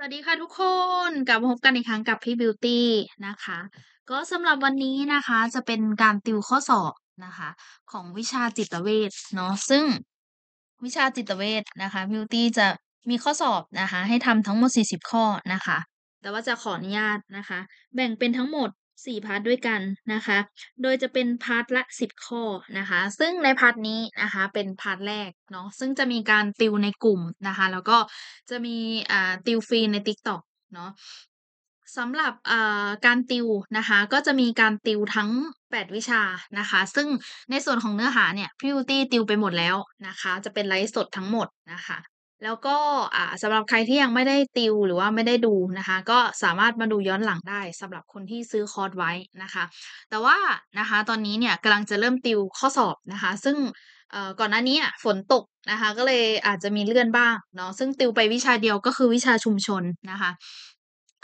สวัสดีค่ะทุกคนกลับมาพบกันอีกครั้งกับพี่บิวตี้นะคะก็สำหรับวันนี้นะคะจะเป็นการติวข้อสอบนะคะ ของวิชาจิตเวชเนาะซึ่ง วิชาจิตเวชนะคะบิวตี้จะมีข้อสอบนะคะให้ทำทั้งหมด40ข้อนะคะแต่ว่าจะขออนุญาตนะคะ แบ่งเป็นทั้งหมดสี่พาร์ทด้วยกันนะคะ โดยจะเป็นพาร์ทละสิบข้อนะคะ ซึ่งในพาร์ทนี้นะคะเป็นพาร์ทแรกเนาะ ซึ่งจะมีการติวในกลุ่มนะคะ แล้วก็จะมีอ่าติวฟรีใน t ิ k t o k เนาะสำหรับการติวนะคะก็จะมีการติวทั้ง 8 วิชานะคะ ซึ่งในส่วนของเนื้อหาเนี่ยพี่บิวตี้ติวไปหมดแล้วนะคะ จะเป็นไลฟ์สดทั้งหมดนะคะแล้วก็สำหรับใครที่ยังไม่ได้ติวหรือว่าไม่ได้ดูนะคะ ก็สามารถมาดูย้อนหลังได้สำหรับคนที่ซื้อคอร์สไว้นะคะ แต่ว่านะคะตอนนี้เนี่ยกำลังจะเริ่มติวข้อสอบนะคะ ซึ่งก่อนหน้านี้ฝนตกนะคะก็เลยอาจจะมีเลื่อนบ้างเนาะซึ่งติวไปวิชาเดียวก็คือวิชาชุมชนนะคะ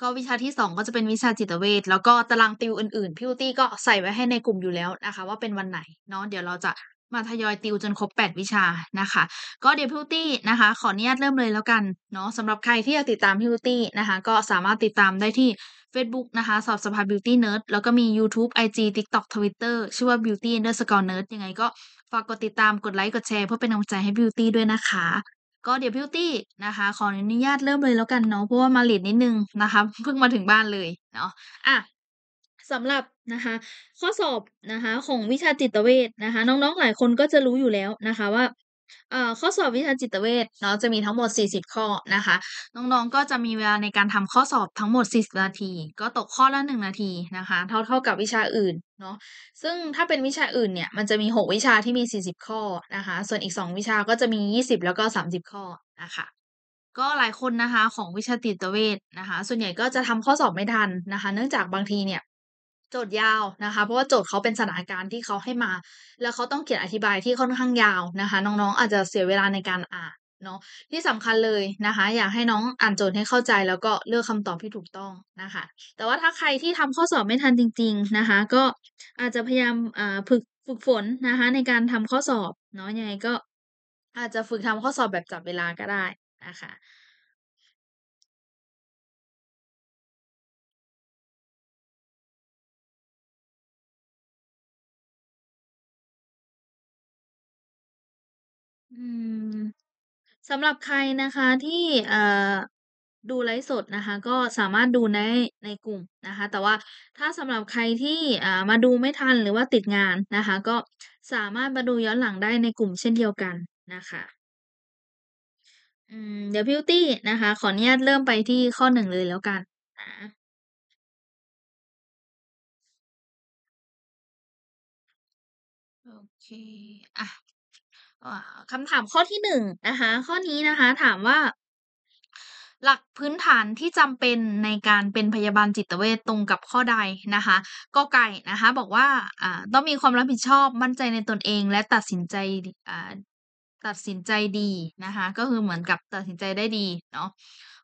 ก็วิชาที่ 2 ก็จะเป็นวิชาจิตเวชแล้วก็ตารางติวอื่นๆพี่อุตี้ก็ใส่ไว้ให้ในกลุ่มอยู่แล้วนะคะ ว่าเป็นวันไหนเนาะเดี๋ยวเราจะมาทยอยติวจนครบ 8 วิชานะคะ ก็เดี๋ยวพิวตี้นะคะ ขออนุญาตเริ่มเลยแล้วกันเนาะสำหรับใครที่อยากติดตามพิวตี้นะคะ ก็สามารถติดตามได้ที่ Facebook นะคะ สอบสภาบิวตี้เนิร์ดแล้วก็มี YouTube IG TikTok Twitter ชื่อว่า Beauty Underscore Nerd ยังไง ก็ฝากกดติดตามกดไลค์กดแชร์เพื่อเป็นกำลังใจให้บิวตี้ด้วยนะคะ ก็เดี๋ยวพิวตี้นะคะ ขออนุญาตเริ่มเลยแล้วกันเนาะเพราะว่ามาลิดนิดนึงนะคะ เพิ่งมาถึงบ้านเลยเนาะอ่ะสำหรับนะคะ ข้อสอบนะคะของวิชาจิตเวชนะคะ น้องๆหลายคนก็จะรู้อยู่แล้วนะคะ ว่าข้อสอบวิชาจิตเวชเนาะจะมีทั้งหมด40ข้อนะคะน้องๆก็จะมีเวลาในการทำข้อสอบทั้งหมด40นาที ก็ตกข้อละ1นาทีนะคะ เท่าเท่ากับวิชาอื่นเนาะซึ่งถ้าเป็นวิชาอื่นเนี่ยมันจะมี6วิชาที่มี 40 ข้อนะคะ ส่วนอีก2วิชาก็จะมี 20 แล้วก็ 30 ข้อนะคะ ก็หลายคนนะคะของวิชาจิตเวชนะคะ ส่วนใหญ่ก็จะทำข้อสอบไม่ทันนะคะ เนื่องจากบางทีเนี่ยจทย์ยาวนะคะ เพราะว่าโจทย์เขาเป็นสถานการณ์ที่เขาให้มา แล้วเขาต้องเขียนอธิบายที่ค่อนข้างยาวนะคะ น้องๆ อาจจะเสียเวลาในการอ่านเนาะที่สำคัญเลยนะคะ อยากให้น้องอ่านโจทย์ให้เข้าใจ แล้วก็เลือกคำตอบที่ถูกต้องนะคะ แต่ว่าถ้าใครที่ทำข้อสอบไม่ทันจริง ๆนะคะ ก็อาจจะพยายามฝึกฝึกฝนนะคะ ในการทำข้อสอบเนาะยังไงก็ อาจจะฝึกทำข้อสอบแบบจับเวลาก็ได้นะคะสำหรับใครนะคะ ที่เอดูไลฟ์สดนะคะ ก็สามารถดูในในกลุ่มนะคะ แต่ว่าถ้าสำหรับใครที่อมาดูไม่ทันหรือว่าติดงานนะคะ ก็สามารถมาดูย้อนหลังได้ในกลุ่มเช่นเดียวกันนะคะอืมเดี๋ยวพิวตี้นะคะ ขออนุญาตเริ่มไปที่ข้อหนึ่งเลยแล้วกันนะโอเคอะคำถามข้อที่หนึ่งนะคะข้อนี้นะคะถามว่า หลักพื้นฐานที่จำเป็นในการเป็นพยาบาลจิตเวชตรงกับข้อใดนะคะก็ไก่นะคะ บอกว่าต้องมีความรับผิดชอบมั่นใจในตนเอง และตัดสินใจตัดสินใจดีนะคะ ก็คือเหมือนกับตัดสินใจได้ดีเนาะ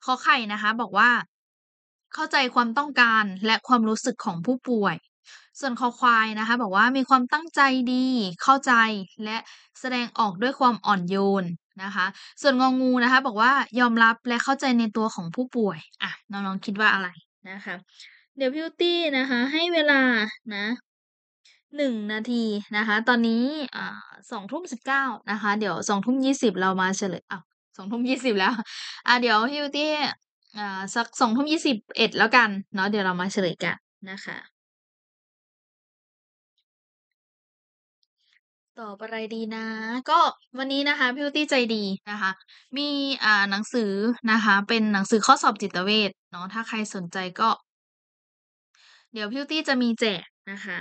ข้อไข่นะคะ บอกว่า เข้าใจความต้องการ และความรู้สึกของผู้ป่วยส่วนคอควายนะคะ บอกว่ามีความตั้งใจดีเข้าใจและแสดงออกด้วยความอ่อนโยนนะคะ ส่วนงองูนะคะ บอกว่ายอมรับและเข้าใจในตัวของผู้ป่วยอ่ะน้องๆคิดว่าอะไรนะคะ เดี๋ยวพิวตี้นะคะ ให้เวลานะหนึ่งนาทีนะคะ ตอนนี้สองทุ่มสิบเก้านะคะ เดี๋ยวสองทุ่มยี่สิบเรามาเฉลยอ่ะสองทุ่มยี่สิบแล้วอ่ะเดี๋ยวพิวตี้อ่า สักสองทุ่มยี่สิบเอ็ดแล้วกันเนาะเดี๋ยวเรามาเฉลยกันนะคะตอบอะไรดีนะ ก็วันนี้นะคะพี่ตี้ใจดีนะคะ มีอ่า หนังสือนะคะ เป็นหนังสือข้อสอบจิตเวชเนาะถ้าใครสนใจก็ เดี๋ยวพี่ตี้จะมีแจกนะคะ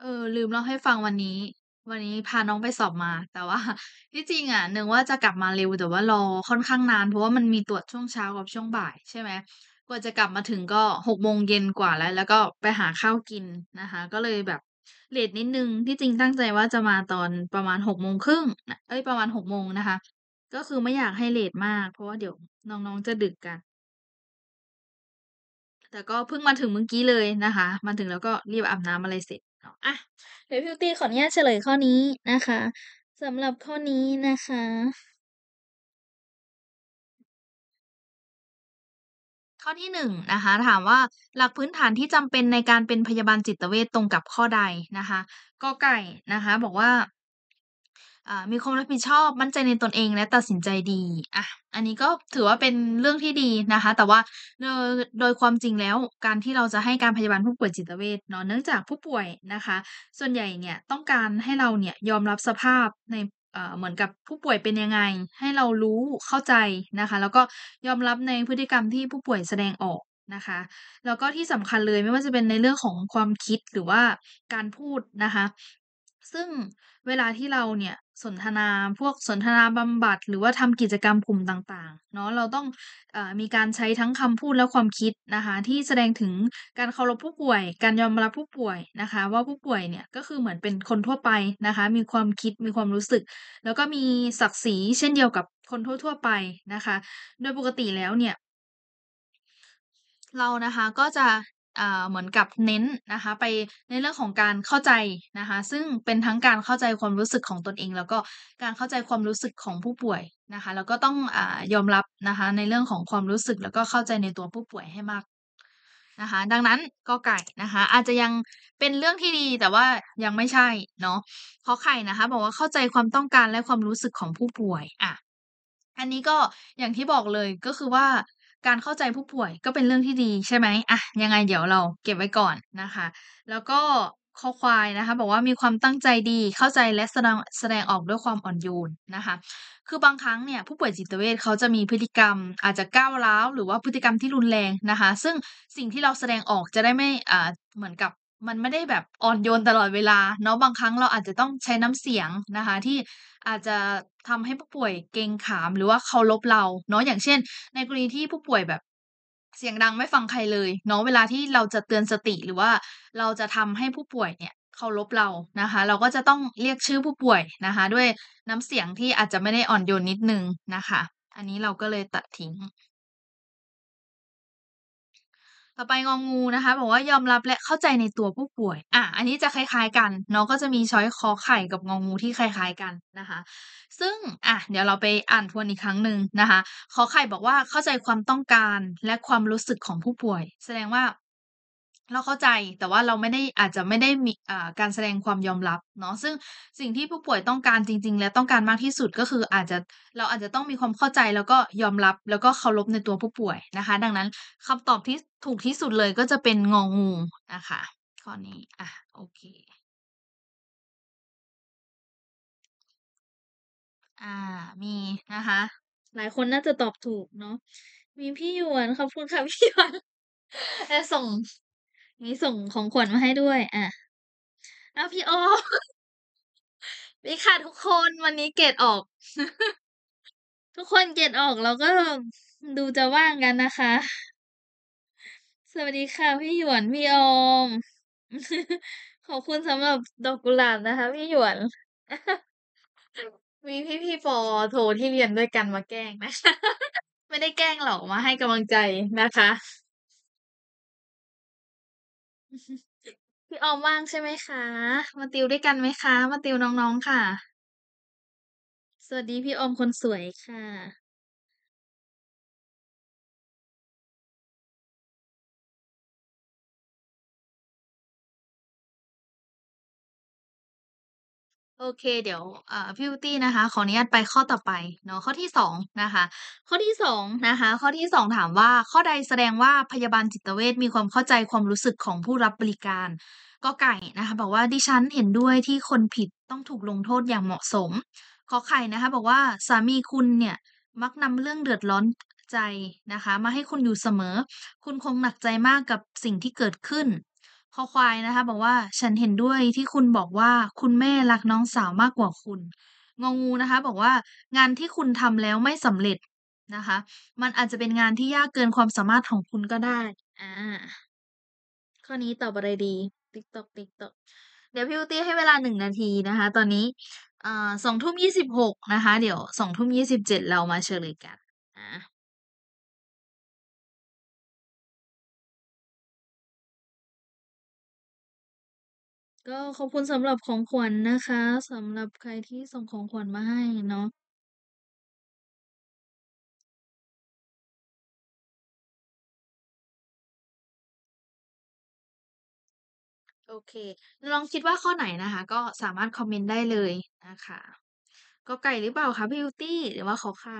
เออลืมเล่าให้ฟังวันนี้ วันนี้พาน้องไปสอบมา แต่ว่าที่จริงอะนึกว่าจะกลับมาเร็วแต่ว่ารอค่อนข้างนาน เพราะว่า มันมีตรวจช่วงเช้ากับ ช่วงบ่าย ใช่ไหมกว่าจะกลับมาถึงก็หกโมงเย็นกว่า แล้ว แล้วก็ไปหาข้าวกินนะคะ ก็เลยแบบเลดนิด นึง ที่จริงตั้งใจว่าจะมาตอนประมาณหกโมงครึ่งเอ้ยประมาณหกโมงนะคะ ก็คือไม่อยากให้เลดมาก เพราะว่าเดี๋ยวน้องๆจะดึกกัน แต่ก็เพิ่งมาถึงเมื่อกี้เลยนะคะมาถึงแล้วก็รีบอาบน้ำอะไรเสร็จอ่ะ เดี๋ยวพิวตี้ขออนุญาตเฉลยข้อนี้นะคะสำหรับข้อนี้นะคะ ข้อที่หนึ่งนะคะ ถามว่าหลักพื้นฐานที่จำเป็นในการเป็นพยาบาลจิตเวชตรงกับข้อใดนะคะ ก็ไก่นะคะ บอกว่ามีความรับผิดชอบ มั่นใจในตนเองและตัดสินใจดี อ่ะ อันนี้ก็ถือว่าเป็นเรื่องที่ดีนะคะ แต่ว่าโดยโดยความจริงแล้วการที่เราจะให้การพยาบาลผู้ป่วยจิตเวชเนาะ เนื่องจากผู้ป่วยนะคะ ส่วนใหญ่เนี่ยต้องการให้เราเนี่ยยอมรับสภาพในเหมือนกับผู้ป่วยเป็นยังไง ให้เรารู้เข้าใจนะคะ แล้วก็ยอมรับในพฤติกรรมที่ผู้ป่วยแสดงออกนะคะ แล้วก็ที่สำคัญเลยไม่ว่าจะเป็นในเรื่องของความคิดหรือว่าการพูดนะคะซึ่งเวลาที่เราเนี่ยสนทนาพวกสนทนาบำบัดหรือว่าทำกิจกรรมกลุ่มต่างๆ เนาะเราต้องอมีการใช้ทั้งคำพูดและความคิดนะคะ ที่แสดงถึงการเคารพผู้ป่วย การยอมรับผู้ป่วยนะคะ ว่าผู้ป่วยเนี่ยก็คือเหมือนเป็นคนทั่วไปนะคะ มีความคิดมีความรู้สึก แล้วก็มีศักดิ์ศรีเช่นเดียวกับคนทั่วๆไปนะคะ โดยปกติแล้วเนี่ย เรานะคะก็จะเหมือนกับเน้นนะคะไปในเรื่องของการเข้าใจนะคะซึ่งเป็นทั้งการเข้าใจความรู้สึกของตนเอง แล้วก็การเข้าใจความรู้สึกของผู้ป่วยนะคะแล้วก็ต้องอยอมรับนะคะในเรื่องของความรู้สึกแล้วก็เข้าใจในตัวผู้ป่วยให้มากนะคะดังนั้นก็ไก่นะคะอาจจะยังเป็นเรื่องที่ดีแต่ว่ายังไม่ใช่เนาะเพราะไข่นะคะบอกว่าเข้าใจความต้องการและความรู้สึกของผู้ป่วยอ่ะอันนี้ก็อย่างที่บอกเลยก็คือว่าการเข้าใจผู้ป่วยก็เป็นเรื่องที่ดีใช่ไหมอ่ะยังไงเดี๋ยวเราเก็บไว้ก่อนนะคะ แล้วก็ข้อควายนะคะบอกว่ามีความตั้งใจดีเข้าใจและแสดงแสดงออกด้วยความอ่อนโยนนะคะ คือบางครั้ง เนี่ยผู้ป่วยจิตเวชเขาจะมีพฤติกรรมอาจจะก้าวร้าวหรือว่าพฤติกรรมที่รุนแรงนะคะ ซึ่งสิ่งที่เราแสดงออกจะได้ไม่อ่าเหมือนกับมันไม่ได้แบบอ่อนโยนตลอดเวลาเนาะบางครั้งเราอาจจะต้องใช้น้ำเสียงนะคะ ที่อาจจะทำให้ผู้ป่วย เกรงขามหรือว่าเคารพเราเนาะอย่างเช่นในกรณีที่ผู้ป่วยแบบเสียงดังไม่ฟังใครเลยเนาะเวลาที่เราจะเตือนสติหรือว่าเราจะทำให้ผู้ป่วยเนี่ยเคารพเรานะคะ เราก็จะต้องเรียกชื่อผู้ป่วยนะคะ ด้วยน้ำเสียงที่อาจจะไม่ได้อ่อนโยนนิดนึงนะคะ อันนี้เราก็เลยตัดทิ้ง่อไปงองงูนะคะบอกว่ายอมรับและเข้าใจในตัวผู้ป่วย อ่ะอันนี้จะคล้ายๆกันเนาะก็จะมีช้อยคอไข่กับงองงูที่คล้าย ๆ กันนะคะ ซึ่งอ่ะเดี๋ยวเราไปอ่านทวนอีกครั้งหนึ่งนะคะ คอไข่บอกว่าเข้าใจความต้องการ และความรู้สึกของผู้ป่วย แสดงว่าเราเข้าใจ แต่ว่าเราไม่ได้อาจจะไม่ได้มีการแสดงความยอมรับเนาะซึ่งสิ่งที่ผู้ป่วยต้องการจริงๆ และต้องการมากที่สุดก็คืออาจจะเราอาจจะต้องมีความเข้าใจแล้วก็ยอมรับ แล้วก็เคารพในตัวผู้ป่วยนะคะ ดังนั้น คำตอบที่ถูกที่สุดเลยก็จะเป็นงองูนะคะข้อนี้อ่ะโอเคอ่ามีนะคะหลายคนน่าจะตอบถูกเนาะมีพี่ยวนขอบคุณค่ะพี่ยวนแอส่งมีส่งของขวัญมาให้ด้วย อ่ะเอาพี่ออมนี่ค่ะทุกคนวันนี้เกตออก ทุกคนเกตออกแล้วก็ดูจะว่างกันนะคะ สวัสดีค่ะ พี่หยวนพี่ออม ขอบคุณสำหรับดอกกุหลาบนะคะ พี่หยวน มีพี่พี่ปอโทรที่เรียนด้วยกันมาแกล้งนะไม่ได้แกล้งหรอกมาให้กำลังใจนะคะพี่ออมว่างใช่ไหมคะ มาติวด้วยกันไหมคะ มาติวน้องๆ ค่ะ สวัสดีพี่ออมคนสวยค่ะโอเค เดี๋ยวพี่บิวตี้นะคะขออนุญาตไปข้อต่อไปเนาะข้อที่สองนะคะข้อที่สองนะคะข้อที่สองถามว่าข้อใดแสดงว่าพยาบาลจิตเวชมีความเข้าใจความรู้สึกของผู้รับบริการก็ไก่นะคะบอกว่าดิฉันเห็นด้วยที่คนผิดต้องถูกลงโทษอย่างเหมาะสมขอไข่นะคะบอกว่าสามีคุณเนี่ยมักนำเรื่องเดือดร้อนใจนะคะมาให้คุณอยู่เสมอ คุณคงหนักใจมากกับสิ่งที่เกิดขึ้นพอควายนะคะ บอกว่าฉันเห็นด้วยที่คุณบอกว่าคุณแม่รักน้องสาวมากกว่าคุณงงูนะคะ บอกว่างานที่คุณทำแล้วไม่สำเร็จนะคะ มันอาจจะเป็นงานที่ยากเกินความสามารถของคุณก็ได้อ่าข้อนี้ตอบอะไรดี ติ๊กตอกติ๊กตอกเดี๋ยวพี่อุตี้ให้เวลาหนึ่งนาทีนะคะ ตอนนี้อ่าสองทุ่มยี่สิบหกนะคะเดี๋ยวสองทุ่มยี่สิบเจ็ดเรามาเฉลยกันอ่าก็ขอบคุณสำหรับของขวัญนะคะสำหรับใครที่ส่งของขวัญมาให้เนาะ โอเค ลองคิดว่าข้อไหนนะคะ ก็สามารถคอมเมนต์ได้เลยนะคะก็ไก่หรือเปล่าคะพี่ิวตี้หรือว่าขอไข่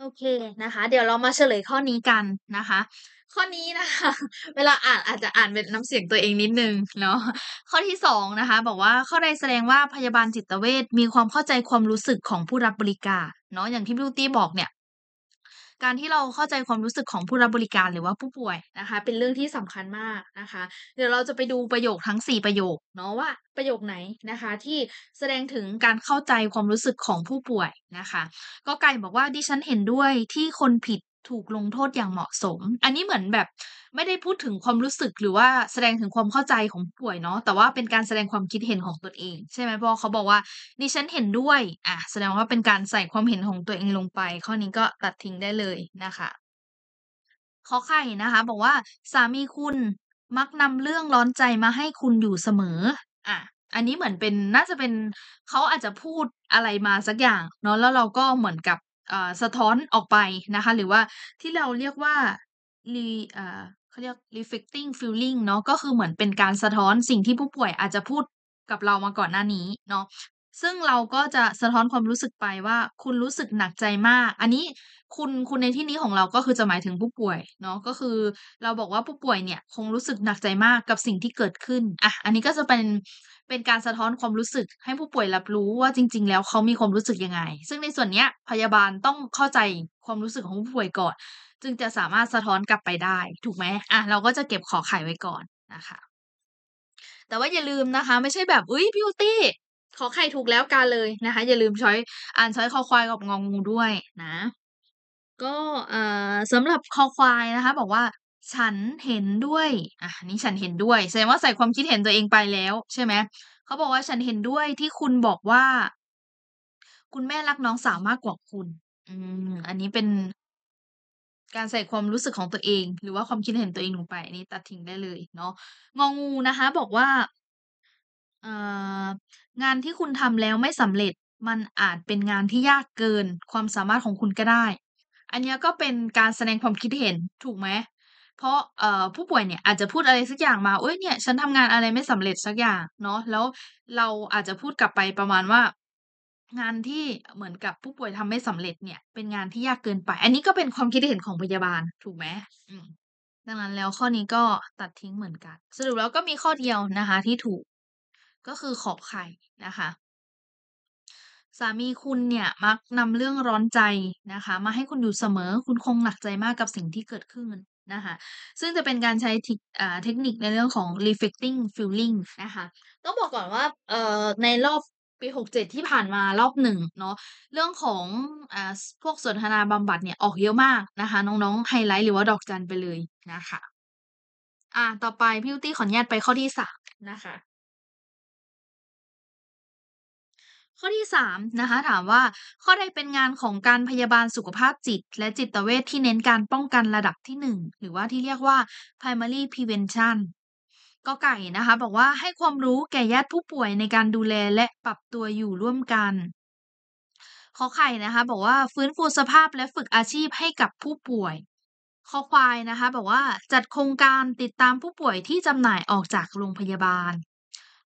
โอเคนะคะเดี๋ยวเรามาเฉลยข้อนี้กันนะคะ ข้อนี้นะคะ เวลาอ่านอาจจะอ่านเป็นน้ำเสียงตัวเองนิดนึงเนาะข้อที่สองนะคะ บอกว่า ข้อใดแสดงว่าพยาบาลจิตเวชมีความเข้าใจความรู้สึกของผู้รับบริการเนาะอย่างที่บิวตี้บอกเนี่ยการที่เราเข้าใจความรู้สึกของผู้รับบริการหรือว่าผู้ป่วยนะคะ เป็นเรื่องที่สำคัญมากนะคะ เดี๋ยวเราจะไปดูประโยคทั้ง4ประโยค เนาะว่าประโยคไหนนะคะ ที่แสดงถึงการเข้าใจความรู้สึกของผู้ป่วยนะคะก็ไก่บอกว่าดิฉันเห็นด้วยที่คนผิดถูกลงโทษอย่างเหมาะสม อันนี้เหมือนแบบไม่ได้พูดถึงความรู้สึกหรือว่าแสดงถึงความเข้าใจของผู้ป่วยเนาะแต่ว่าเป็นการแสดงความคิดเห็นของตนเอง ใช่ไหมพ่อเขาบอกว่าดิฉันเห็นด้วย อ่ะแสดงว่าเป็นการใส่ความเห็นของตัวเองลงไป ข้อนี้ก็ตัดทิ้งได้เลยนะคะข้อไข่นะคะ บอกว่าสามีคุณมักนำเรื่องร้อนใจมาให้คุณอยู่เสมอ อ่ะ อันนี้เหมือนเป็นน่าจะเป็นเขาอาจจะพูดอะไรมาสักอย่างเนาะแล้วเราก็เหมือนกับสะท้อนออกไปนะคะ หรือว่าที่เราเรียกว่ารีเาเรียก reflecting feeling เนาะ ก็คือเหมือนเป็นการสะท้อนสิ่งที่ผู้ป่วยอาจจะพูดกับเรามาก่อนหน้านี้ เนาะ ซึ่งเราก็จะสะท้อนความรู้สึกไปว่าคุณรู้สึกหนักใจมาก อันนี้คุณคุณในที่นี้ของเราก็คือจะหมายถึงผู้ป่วย เนาะ ก็คือเราบอกว่าผู้ป่วยเนี่ยคงรู้สึกหนักใจมากกับสิ่งที่เกิดขึ้น อ่ะ อันนี้ก็จะเป็นเป็นการสะท้อนความรู้สึกให้ผู้ป่วยรับรู้ว่าจริง ๆ แล้วเขามีความรู้สึกยังไง ซึ่งในส่วนเนี้ยพยาบาลต้องเข้าใจความรู้สึกของผู้ป่วยก่อนจึงจะสามารถสะท้อนกลับไปได้ ถูกไหมอ่ะเราก็จะเก็บขอไข่ไว้ก่อนนะคะ แต่ว่าอย่าลืมนะคะ ไม่ใช่แบบอุ้ยพิวตี้ขอไข่ถูกแล้วกันเลยนะคะอย่าลืมช้อย อ่านช้อยคอควายกับงองงูด้วย นะ ก็เอ่อสำหรับคอควายนะคะ บอกว่า ฉันเห็นด้วย อ่ะนี่ฉันเห็นด้วยแสดงว่า ใส่ความคิดเห็นตัวเองไปแล้ว ใช่ไหมเขาบอกว่าฉันเห็นด้วยที่คุณบอกว่า คุณแม่รักน้องสาวมากกว่าคุณ อืมอันนี้เป็นการใส่ความรู้สึกของตัวเอง หรือว่าความคิดเห็นตัวเองลงไปนี่ตัดทิ้งได้เลยเนาะงองูนะคะ บอกว่างานที่คุณทำแล้วไม่สำเร็จมันอาจเป็นงานที่ยากเกิน ความสามารถของคุณก็ได้ อันนี้ก็เป็นการแสดงความคิดเห็นถูกไหมเพราะผู้ป่วยเนี่ย อาจจะพูดอะไรสักอย่างมาเอ้ยเนี่ย ฉันทำงานอะไรไม่สำเร็จสักอย่างเนาะแล้วเราอาจจะพูดกลับไปประมาณว่างานที่เหมือนกับผู้ป่วยทำไม่สำเร็จเนี่ย เป็นงานที่ยากเกินไป อันนี้ก็เป็นความคิดเห็นของพยาบาล ถูกไหมดังนั้นแล้วข้อนี้ก็ตัดทิ้งเหมือนกัน สรุปแล้วก็มีข้อเดียวนะคะ ที่ถูกก็คือขอบไข่นะคะ สามีคุณเนี่ยมักนำเรื่องร้อนใจนะคะ มาให้คุณอยู่เสมอ คุณคงหนักใจมากกับสิ่งที่เกิดขึ้นนะคะซึ่งจะเป็นการใช้เทคนิคในเรื่องของ reflecting feeling นะคะ ต้องบอกก่อนว่าในรอบปีหกเจ็ดที่ผ่านมารอบหนึ่งเนาะเรื่องของอ่าพวกสนทนาบำบัดเนี่ย ออกเยอะมากนะคะ น้องๆ ไฮไลท์หรือว่าดอกจันไปเลยนะคะ อ่าต่อไปพี่ตี้ขออนุญาตไปข้อที่สามนะคะ ข้อที่สามนะคะ ถามว่าข้อใดเป็นงานของการพยาบาลสุขภาพจิต และจิตเวชที่เน้นการป้องกันระดับที่หนึ่ง หรือว่าที่เรียกว่า primary prevention กอไก่นะคะบอกว่าให้ความรู้แก่ญาติผู้ป่วยในการดูแลและปรับตัวอยู่ร่วมกัน ขอไข่นะคะบอกว่าฟื้นฟูสภาพและฝึกอาชีพให้กับผู้ป่วย้อควายนะคะบอกว่าจัดโครงการติดตามผู้ป่วยที่จำหน่ายออกจากโรงพยาบาล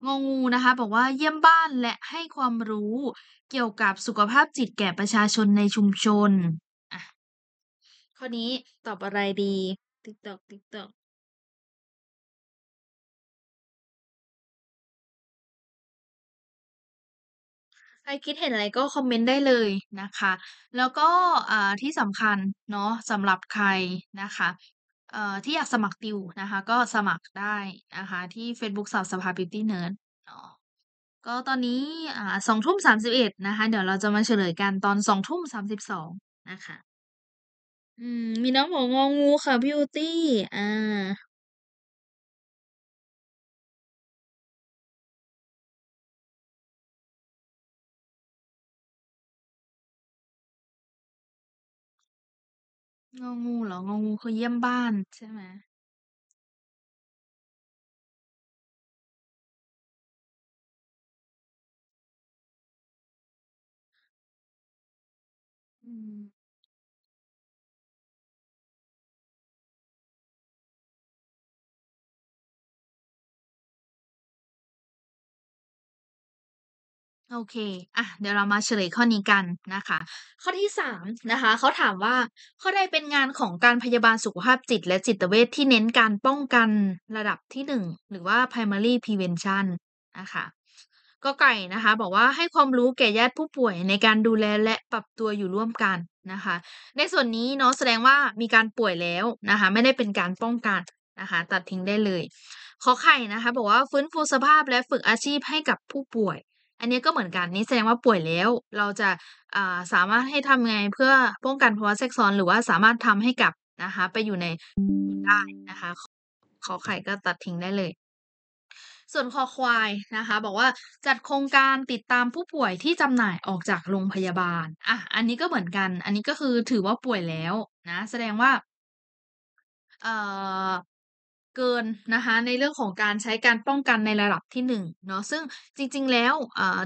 งองูนะคะบอกว่าเยี่ยมบ้านและให้ความรู้เกี่ยวกับสุขภาพจิตแก่ประชาชนในชุมชนอ่ะข้อนี้ตอบอะไรดี ติ๊กตอกติ๊กตอกใครคิดเห็นอะไรก็คอมเมนต์ได้เลยนะคะ แล้วก็ที่สำคัญเนาะสำหรับใครนะคะที่อยากสมัครติวนะคะ ก็สมัครได้นะคะ ที่ Facebook สาวสภาวตี้เนิร์ดเนาะก็ตอนนี้สองทุ่มสามสิบเอ็ดนะคะ เดี๋ยวเราจะมาเฉลยกันตอนสองทุ่มสามสิบสองนะคะอืมมีน้องบอกงองูค่ะบิวตี้อ่างองูเหรององูคือเยี่ยมบ้านใช่ไหมอืมโอเค อ่ะ เดี๋ยวเรามาเฉลยข้อนี้กันนะคะ ข้อที่สามนะคะเขาถามว่าข้อใดเป็นงานของการพยาบาลสุขภาพจิตและจิตเวชทที่เน้นการป้องกันระดับที่หนึ่งหรือว่า primary prevention นะคะก็ไก่นะคะบอกว่าให้ความรู้แก่ญาติผู้ป่วยในการดูแลและปรับตัวอยู่ร่วมกันนะคะ ในส่วนนี้เนาะแสดงว่ามีการป่วยแล้วนะคะไม่ได้เป็นการป้องกันนะคะตัดทิ้งได้เลยขอไข่นะคะบอกว่าฟื้นฟูสภาพและฝึกอาชีพให้กับผู้ป่วยอันนี้ก็เหมือนกัน นี่แสดงว่าป่วยแล้วเราจะาสามารถให้ทำไงเพื่อป้องกันภาวะแทรกซ้อนหรือว่าสามารถทำให้กลับนะคะ ไปอยู่ในได้นะคะขขอไข่ก็ตัดทิ้งได้เลย ส่วนคอควายนะคะ บอกว่าจัดโครงการติดตามผู้ป่วยที่จำหน่ายออกจากโรงพยาบาล อ่ะ อันนี้ก็เหมือนกัน อันนี้ก็คือถือว่าป่วยแล้วนะ แสดงว่าเเกินนะคะในเรื่องของการใช้การป้องกันในระดับที่1เนาะซึ่งจริงๆแล้ว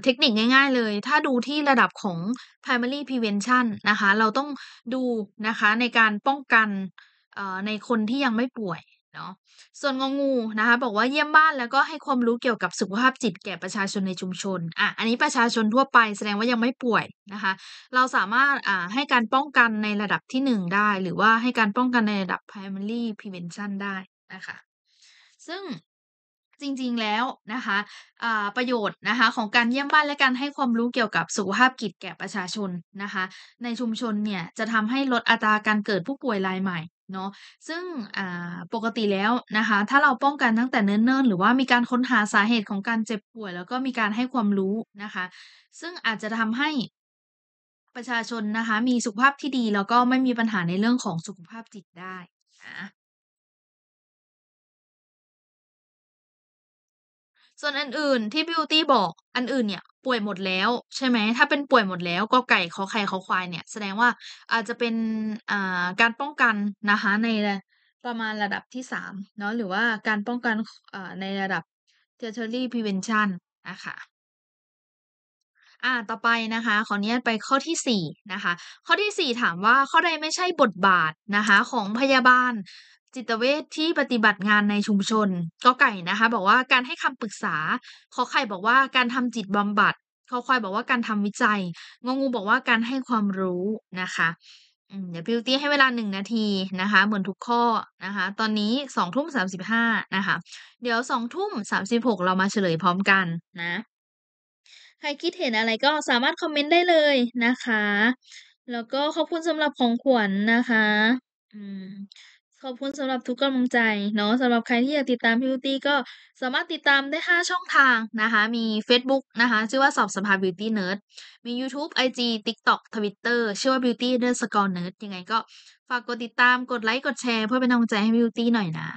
เทคนิคง่าย ๆเลย ถ้าดูที่ระดับของ primary prevention นะคะเราต้องดูนะคะในการป้องกันในคนที่ยังไม่ป่วยเนาะส่วนงงูนะคะบอกว่าเยี่ยมบ้านแล้วก็ให้ความรู้เกี่ยวกับสุขภาพจิตแก่ประชาชนในชุมชนอ่ะอันนี้ประชาชนทั่วไปแสดงว่ายังไม่ป่วยนะคะเราสามารถอ่าให้การป้องกันในระดับที่ 1 ได้ หรือว่าให้การป้องกันในระดับ primary prevention ได้นะคะ ซึ่งจริง ๆ แล้วนะคะประโยชน์นะคะ ของการเยี่ยมบ้านและการให้ความรู้เกี่ยวกับสุขภาพกิจแก่ประชาชนนะคะ ในชุมชนเนี่ยจะทำให้ลดอัตราการเกิดผู้ป่วยรายใหม่ เนาะ ซึ่งปกติแล้วนะคะ ถ้าเราป้องกันตั้งแต่เนิ่นๆหรือว่ามีการค้นหาสาเหตุของการเจ็บป่วย แล้วก็มีการให้ความรู้นะคะ ซึ่งอาจจะทำให้ประชาชนนะคะ มีสุขภาพที่ดีแล้วก็ไม่มีปัญหาในเรื่องของสุขภาพจิตได้นะส่วนอันอื่นที่บิวตี้บอกอันอื่นเนี่ยป่วยหมดแล้ว ใช่ไหม ถ้าเป็นป่วยหมดแล้วก็ไก่ขอไข่ขอควายเนี่ยแสดงว่าอาจจะเป็นอ่าการป้องกันนะคะในประมาณระดับที่สามเนาะหรือว่าการป้องกันอ่าในระดับ tertiary prevention นะคะอ่าต่อไปนะคะ ขออนี้ยไปข้อที่ 4 นะคะ ข้อที่ 4 ถามว่าข้อใดไม่ใช่บทบาทนะคะ ของพยาบาลจิตเวชที่ปฏิบัติงานในชุมชน ก็ไก่นะคะ บอกว่าการให้คำปรึกษาขอไข่บอกว่าการทำจิตบำบัดขอควายบอกว่าการทำวิจัยงงูบอกว่าการให้ความรู้นะคะเดี๋ยวพิวตี้ให้เวลาหนึ่งนาทีนะคะ เหมือนทุกข้อนะคะ ตอนนี้สองทุ่มสามสิบห้านะคะ เดี๋ยวสองทุ่มสามสิบหกเรามาเฉลยพร้อมกันนะ ใครคิดเห็นอะไรก็สามารถคอมเมนต์ได้เลยนะคะแล้วก็ขอบคุณสำหรับของขวัญนนะคะ อืมขอบคุณสำหรับทุกกำลังใจเนาะสำหรับใครที่อยากติดตามพิวตี้ก็สามารถติดตามได้ 5 ช่องทางนะคะ มี Facebook นะคะ ชื่อว่าสอบสัมภาษณ์ตี้เนิร์ดมี YouTube IG TikTok Twitter ชื่อว่า Beauty ร์ดสกอร์เนิร์ดยังไงก็ฝากกดติดตามกดไลค์กดแชร์เพื่อเป็นกำลังใจให้พิวตี้หน่อยนะ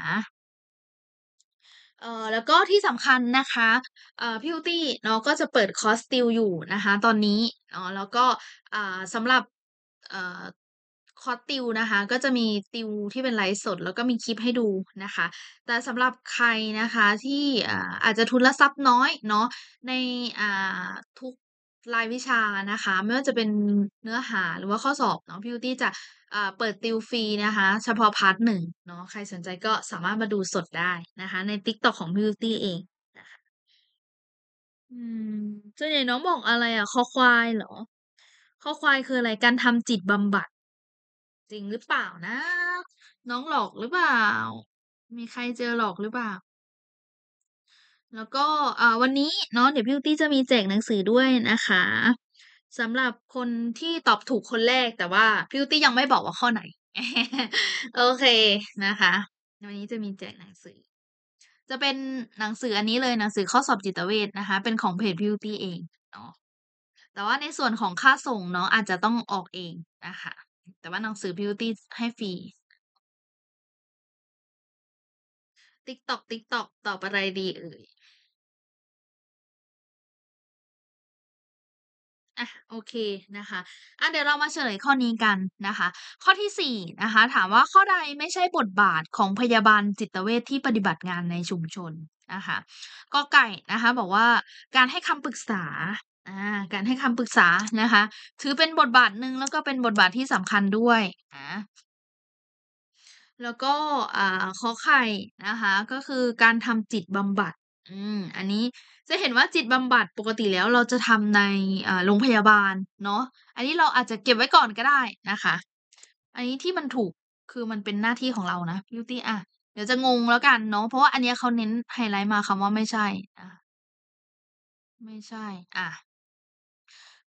เออแล้วก็ที่สำคัญนะคะเออพบิวตี้เนาะก็จะเปิดคอร์สติลอยู่นะคะตอนนี้เนาะแล้วก็อ่าสำหรับเออคอร์สติวนะคะ ก็จะมีติวที่เป็นไลฟ์สด แล้วก็มีคลิปให้ดูนะคะ แต่สำหรับใครนะคะ ที่อาจจะทุนลทรัพย์น้อยเนาะในทุกรายวิชานะคะ ไม่ว่าจะเป็นเนื้อหาหรือว่าข้อสอบเนาะพิวตี้จะเปิดติวฟรีนะคะ เฉพาะพาร์ทหนึ่งเนาะใครสนใจก็สามารถมาดูสดได้นะคะ ใน t ิ k t o k ของพิวตี้เองนะคะอืมส่วนใหญ่น้องบอกอะไรอะคอควายเหรอข้อควายคืออะไรการทำจิตบำบัดจริงหรือเปล่านะ น้องหลอกหรือเปล่า มีใครเจอหลอกหรือเปล่า แล้วก็วันนี้ เนาะเดี๋ยวพี่ตี้จะมีแจกหนังสือด้วยนะคะสำหรับคนที่ตอบถูกคนแรกแต่ว่าพี่ตี้ยังไม่บอกว่าข้อไหนโอเคนะคะวันนี้จะมีแจกหนังสือ จะเป็นหนังสือ อันนี้เลยหนังสือข้อสอบจิตเวชนะคะ เป็นของเพจพิวตี้เองเนาะแต่ว่าในส่วนของค่าส่งเนาะอาจจะต้องออกเองนะคะแต่ว่าหนังสือ Beauty ให้ฟรี TikTok TikTok ตอบอะไรดี เอ่ยอ่ะโอเคนะคะ อ่ะเดี๋ยวเรามาเฉลยข้อนี้กันนะคะ ข้อที่สี่นะคะ ถามว่าข้อใดไม่ใช่บทบาทของพยาบาลจิตเวชที่ปฏิบัติงานในชุมชนนะคะกอไก่นะคะ บอกว่าการให้คำปรึกษาการให้คำปรึกษานะคะ ถือเป็นบทบาทหนึ่งแล้วก็เป็นบทบาทที่สำคัญด้วยนะแล้วก็ข้ขอไข่นะคะ ก็คือการทำจิตบำบัดอืมอันนี้จะเห็นว่าจิตบำบัดปกติแล้ว เราจะทำในโรงพยาบาล เนาะอันนี้เราอาจจะเก็บไว้ก่อนก็ได้นะคะ อันนี้ที่มันถูกคือมันเป็นหน้าที่ของเรานะยูตี้อ่ะเดี๋ยวจะงงแล้วกันเนาะเพราะว่าอันเนี้ยเขาเน้นไฮไลท์มาคำว่าไม่ใช่อ่ะไม่ใช่ อ่ะ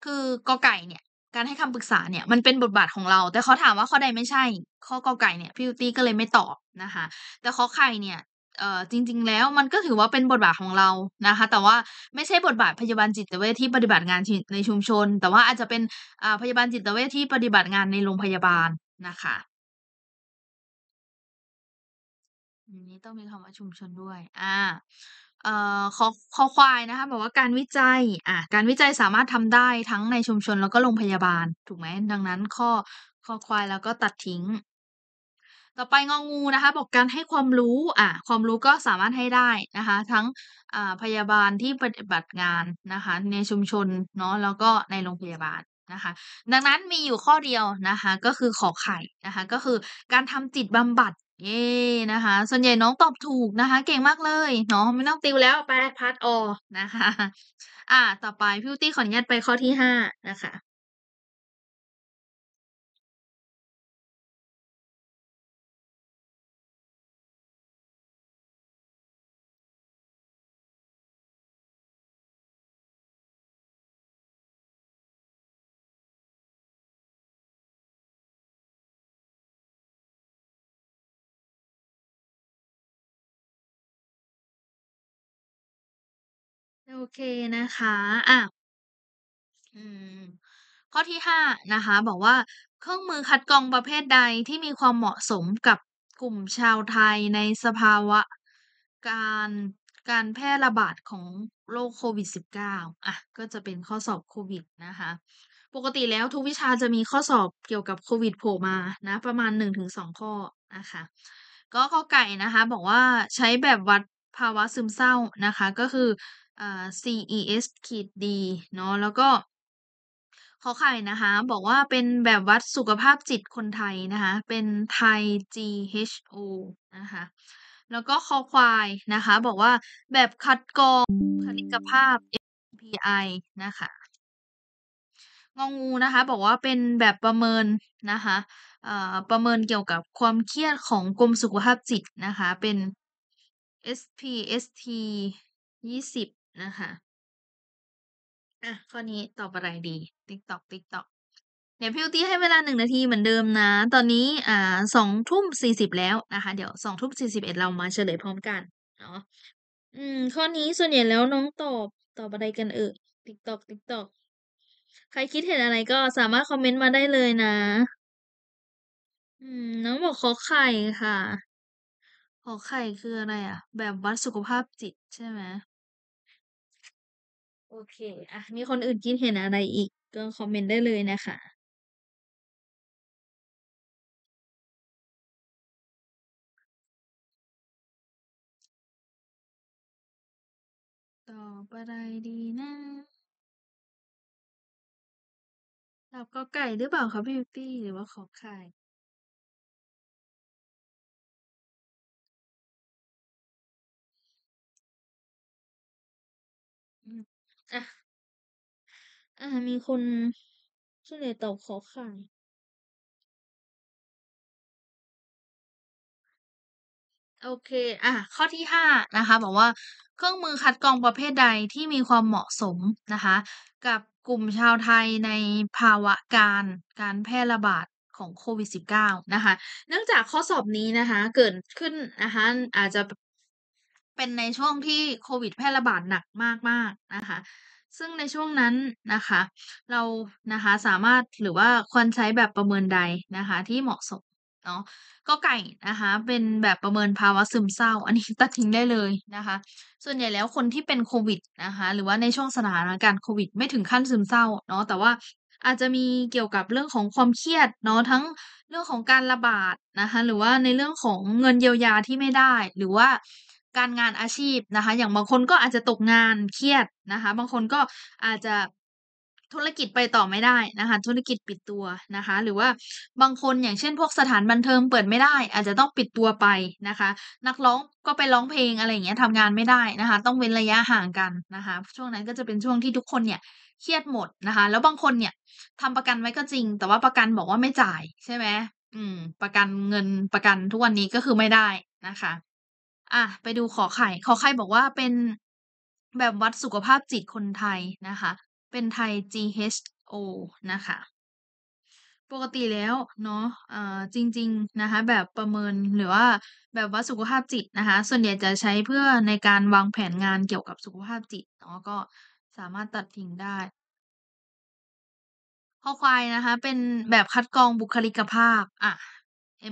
คือกอไก่เนี่ย การให้คำปรึกษาเนี่ยมันเป็นบทบาทของเรา แต่เขาถามว่าข้อใดไม่ใช่ข้อกอไก่เนี่ยพี่ยูตี้ก็เลยไม่ตอบนะคะ แต่ข้อไข่เนี่ยเอ่อจริงๆแล้วมันก็ถือว่าเป็นบทบาทของเรานะคะ แต่ว่าไม่ใช่บทบาทพยาบาลจิตเวชที่ปฏิบัติงานในชุมชน แต่ว่าอาจจะเป็น อ่า พยาบาลจิตเวชที่ปฏิบัติงานในโรงพยาบาลนะคะนี้ต้องมีคำว่าชุมชนด้วย อ่าเอ่อคอคอควายนะคะบอกว่าการวิจัยอ่ะการวิจัยสามารถทำได้ทั้งในชุมชนแล้วก็โรงพยาบาลถูกไหมดังนั้นข้อคอควายแล้วก็ตัดทิ้ง ต่อไปงองูนะคะ บอกการให้ความรู้อ่ะความรู้ก็สามารถให้ได้นะคะทั้งอ่าพยาบาลที่ปฏิบัติงานนะคะในชุมชนเนาะแล้วก็ในโรงพยาบาลนะคะดังนั้นมีอยู่ข้อเดียวนะคะก็คือขอไข่นะคะก็คือการทำจิตบำบัดเย้นะคะ ส่วนใหญ่น้องตอบถูกนะคะ เก่งมากเลยเนาะไม่ต้องติวแล้ว ไปพัดทอนะคะ อ่า ต่อไปพิวตี้ขออนุญาตไปข้อที่ห้านะคะอเคนะคะ อ่ะอืม ข้อที่ห้านะคะ บอกว่าเครื่องมือคัดกรองประเภทใดที่มีความเหมาะสมกับกลุ่มชาวไทยในสภาวะการการแพร่ระบาดของโรคโควิด -19 อ่ะก็จะเป็นข้อสอบโควิดนะคะ ปกติแล้วทุกวิชาจะมีข้อสอบเกี่ยวกับโควิดโผล่มานะ ประมาณ 1-2 ข้อนะคะก็ข้อไก่นะคะ บอกว่าใช้แบบวัดภาวะซึมเศร้านะคะ ก็คืออ่ CES ขีด D เนาะแล้วก็ขอไข่นะคะบอกว่าเป็นแบบวัดสุขภาพจิตคนไทยนะคะเป็นไทย GHO นะคะแล้วก็คอควายนะคะบอกว่าแบบคัดกรองคลิกภาพ MPI นะคะงองูนะคะบอกว่าเป็นแบบประเมินนะคะประเมินเกี่ยวกับความเครียดของกรมสุขภาพจิตนะคะเป็น SPST 20นะคะอ่ะ ข้อนี้ ตอบอะไรดี ติ๊กตอกติ๊กตอกเดี๋ยวพิวตี้ให้เวลาหนึ่งนาทีเหมือนเดิมนะ ตอนนี้ อ่า สองทุ่มสี่สิบแล้วนะคะ เดี๋ยวสองทุ่มสี่สิบเอ็ดเรามาเฉลยพร้อมกัน เนาะ อืม ข้อนี้ส่วนใหญ่แล้วน้องตอบตอบอะไรกันเอ่ยติ๊กตอกติ๊กตอก ใครคิดเห็นอะไรก็สามารถคอมเมนต์มาได้เลยนะ อืมน้องบอกขอไข่ค่ะ ขอไข่คืออะไร อ่ะ แบบวัดสุขภาพจิต ใช่ไหมโอเค อ่ะ มีคนอื่นคิดเห็นอะไรอีก ก็คอมเมนต์ได้เลยนะคะ ตอบอะไรดีนะตอบกอไก่หรือเปล่าคะพี่บิวตี้หรือว่าขอไข่อ่ะอ่ามีคนส่วนใหญ่ตอบขอไข่โอเคอ่ะ ข้อที่ห้านะคะ บอกว่าเครื่องมือคัดกรองประเภทใดที่มีความเหมาะสมนะคะ กับกลุ่มชาวไทยในภาวะการการแพร่ระบาดของโควิด -19 นะคะ เนื่องจากข้อสอบนี้นะคะ เกิดขึ้นนะคะ อาจจะเป็นในช่วงที่โควิดแพร่ระบาดหนักมากๆนะคะ ซึ่งในช่วงนั้นนะคะ เรานะคะสามารถหรือว่าควรใช้แบบประเมินใดนะคะ ที่เหมาะสมเนาะก็ไก่นะคะ เป็นแบบประเมินภาวะซึมเศร้า อันนี้ตัดทิ้งได้เลยนะคะ ส่วนใหญ่แล้วคนที่เป็นโควิดนะคะ หรือว่าในช่วงสถานการณ์โควิด ไม่ถึงขั้นซึมเศร้าเนาะแต่ว่าอาจจะมีเกี่ยวกับเรื่องของความเครียดเนาะทั้งเรื่องของการระบาดนะคะ หรือว่าในเรื่องของเงินเยียวยาที่ไม่ได้หรือว่าการงานอาชีพนะคะ อย่างบางคนก็อาจจะตกงานเครียดนะคะ บางคนก็อาจจะธุรกิจไปต่อไม่ได้นะคะ ธุรกิจปิดตัวนะคะ หรือว่าบางคนอย่างเช่นพวกสถานบันเทิงเปิดไม่ได้ อาจจะต้องปิดตัวไปนะคะ นักร้องก็ไปร้องเพลงอะไรอย่างเงี้ยทำงานไม่ได้นะคะ ต้องเว้นระยะห่างกันนะคะช่วงนั้นก็จะเป็นช่วงที่ทุกคนเนี่ยเครียดหมดนะคะ แล้วบางคนเนี่ยทำประกันไว้ก็จริง แต่ว่าประกันบอกว่าไม่จ่าย ใช่ไหมอืม ประกันเงินประกันทุกวันนี้ก็คือไม่ได้นะคะอ่ะไปดูขอไข่ ขอไข่บอกว่าเป็นแบบวัดสุขภาพจิตคนไทยนะคะ เป็นไทย GHO นะคะ ปกติแล้วเนาะจอ่งจริง ๆนะคะ แบบประเมินหรือว่าแบบวัดสุขภาพจิตนะคะ ส่วนใหญ่จะใช้เพื่อในการวางแผนงานเกี่ยวกับสุขภาพจิตเนาะก็สามารถตัดทิ้งได้ข้อควายนะคะ เป็นแบบคัดกรองบุคลิกภาพอ่ะ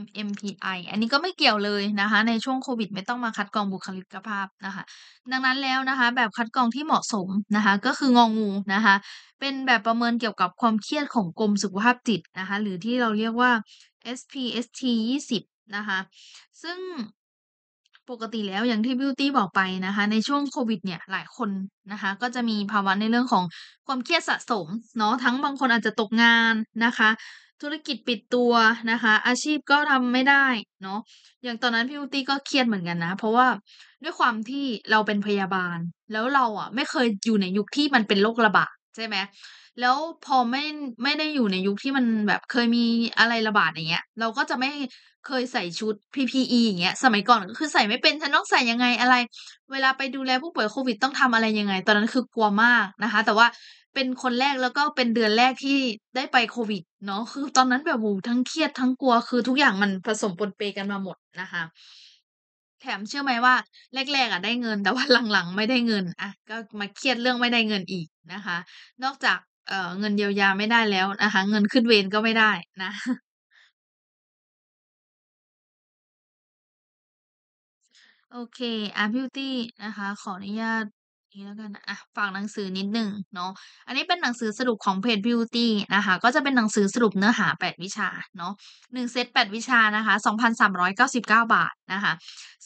MMPI อันนี้ก็ไม่เกี่ยวเลยนะคะในช่วงโควิดไม่ต้องมาคัดกรองบุคลิกภาพนะคะดังนั้นแล้วนะคะ แบบคัดกรองที่เหมาะสมนะคะ ก็คืององูนะคะเป็นแบบประเมินเกี่ยวกับความเครียดของกรมสุขภาพจิต นะคะ หรือที่เราเรียกว่า SPST 20นะคะซึ่งปกติแล้วอย่างที่บิวตี้บอกไปนะคะในช่วงโควิดเนี่ย หลายคนนะคะ ก็จะมีภาวะในเรื่องของความเครียดสะสมเนาะทั้งบางคนอาจจะตกงานนะคะธุรกิจปิดตัวนะคะ อาชีพก็ทำไม่ได้เนาะอย่างตอนนั้นพี่อุตี้ก็เครียดเหมือนกันนะ เพราะว่าด้วยความที่เราเป็นพยาบาล แล้วเราอ่ะไม่เคยอยู่ในยุคที่มันเป็นโรคระบาดใช่ไหม แล้วพอไม่ไม่ได้อยู่ในยุคที่มันแบบเคยมีอะไรระบาดอย่างเงี้ย เราก็จะไม่เคยใส่ชุด PPE อย่างเงี้ยสมัยก่อนก็คือใส่ไม่เป็นฉันต้องใส่ยังไงอะไรเวลาไปดูแลผู้ป่วยโควิดต้องทำอะไรยังไง ตอนนั้นคือกลัวมากนะคะ แต่ว่าเป็นคนแรกแล้วก็เป็นเดือนแรกที่ได้ไปโควิด เนาะคือตอนนั้นแบบโหทั้งเครียดทั้งกลัวคือทุกอย่างมันผสมปนเปกันมาหมดนะคะ แถมเชื่อไหมว่า แรกๆอ่ะได้เงิน แต่ว่าหลังๆไม่ได้เงินอ่ะก็มาเครียดเรื่องไม่ได้เงินอีกนะคะ นอกจากเอ่อเงินเยียวยาไม่ได้แล้วนะคะ เงินขึ้นเวรก็ไม่ได้นะโอเคอาร์พิวตี้นะคะ ขออนุญาตนี้แล้วกันอ่ะฝากหนังสือนิดนึงเนาะ อันนี้เป็นหนังสือสรุปของเพจ Beauty นะคะ ก็จะเป็นหนังสือสรุปเนื้อหา 8 วิชา เนาะหนึ่งเซต8 วิชานะคะ2,399 บาทนะคะ